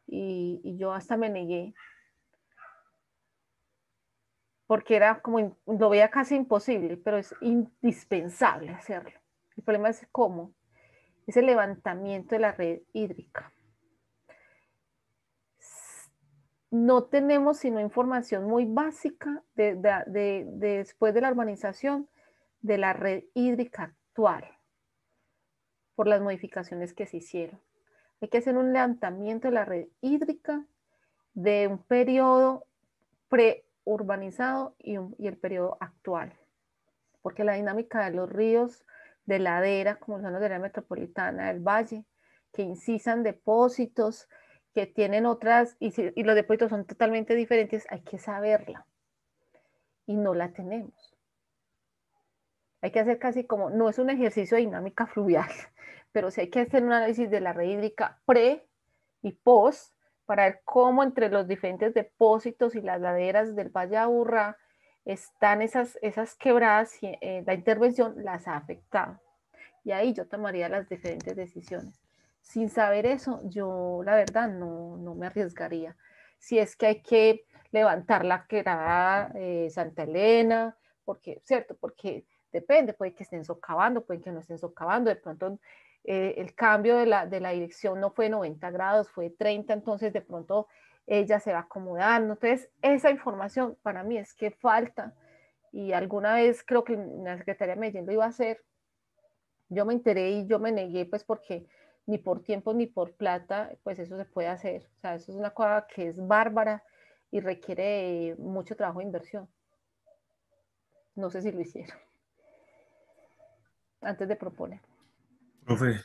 y, y yo hasta me negué, porque era como, lo veía casi imposible, pero es indispensable hacerlo. El problema es cómo es el levantamiento de la red hídrica. No tenemos sino información muy básica después de la urbanización de la red hídrica actual por las modificaciones que se hicieron. Hay que hacer un levantamiento de la red hídrica de un periodo preurbanizado y, y el periodo actual, porque la dinámica de los ríos de ladera, como son las de la metropolitana del Valle, que incisan depósitos, que tienen otras, y, los depósitos son totalmente diferentes, hay que saberla. Y no la tenemos. Hay que hacer casi como, no es un ejercicio de dinámica fluvial, (laughs) pero sí hay que hacer un análisis de la red hídrica pre y post para ver cómo entre los diferentes depósitos y las laderas del Valle Aburrá están esas, esas quebradas, eh, la intervención las ha afectado. Y ahí yo tomaría las diferentes decisiones. Sin saber eso, yo la verdad no, me arriesgaría. Si es que hay que levantar la quebrada eh, Santa Elena, porque, ¿cierto? Porque depende, puede que estén socavando, puede que no estén socavando, de pronto eh, el cambio de la, de la, dirección no fue 90 grados, fue 30, entonces de pronto ella se va acomodando. Entonces, esa información para mí es que falta. Y alguna vez creo que la Secretaría me Medellín lo iba a hacer. Yo me enteré y yo me negué, pues porque ni por tiempo ni por plata, pues eso se puede hacer. O sea, eso es una cosa que es bárbara y requiere eh, mucho trabajo e inversión. No sé si lo hicieron. Antes de proponer. Profe,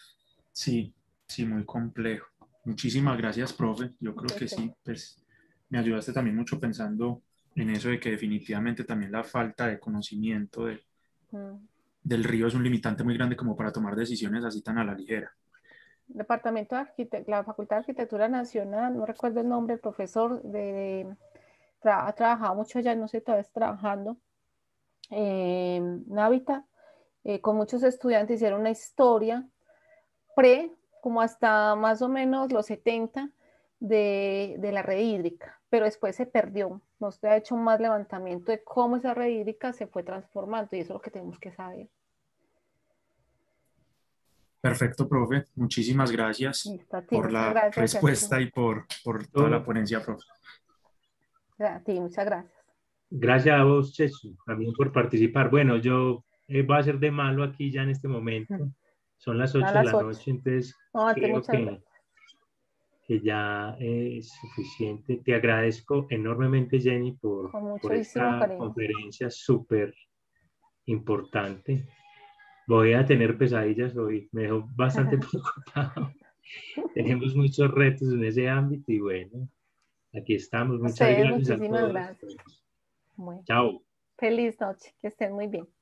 sí, sí, muy complejo. Muchísimas gracias, profe. Yo creo que sí, pues, me ayudaste también mucho pensando en eso de que definitivamente también la falta de conocimiento mm. del río es un limitante muy grande como para tomar decisiones así tan a la ligera. Departamento de Arquitectura, la Facultad de Arquitectura Nacional, no recuerdo el nombre, el profesor ha trabajado mucho allá, no sé, todavía está trabajando eh, en Hábitat, eh, con muchos estudiantes hicieron una historia pre como hasta más o menos los 70 de, de, la red hídrica, pero después se perdió. No se ha hecho más levantamiento de cómo esa red hídrica se fue transformando y eso es lo que tenemos que saber. Perfecto, profe. Muchísimas gracias por la respuesta y por, por toda la ponencia, profe. A ti, muchas gracias. Gracias a vos, Chechu, también por participar. Bueno, yo va eh, voy a ser de malo aquí ya en este momento. Mm. Son las 8 de la noche, entonces creo que, ya es suficiente. Te agradezco enormemente, Jenny, por, esta conferencia súper importante. Voy a tener pesadillas hoy, me dejó bastante (laughs) preocupado. (laughs) Tenemos muchos retos en ese ámbito y bueno, aquí estamos. Muchas gracias. Muchísimas a todos. gracias. Chao. Feliz noche, que estén muy bien.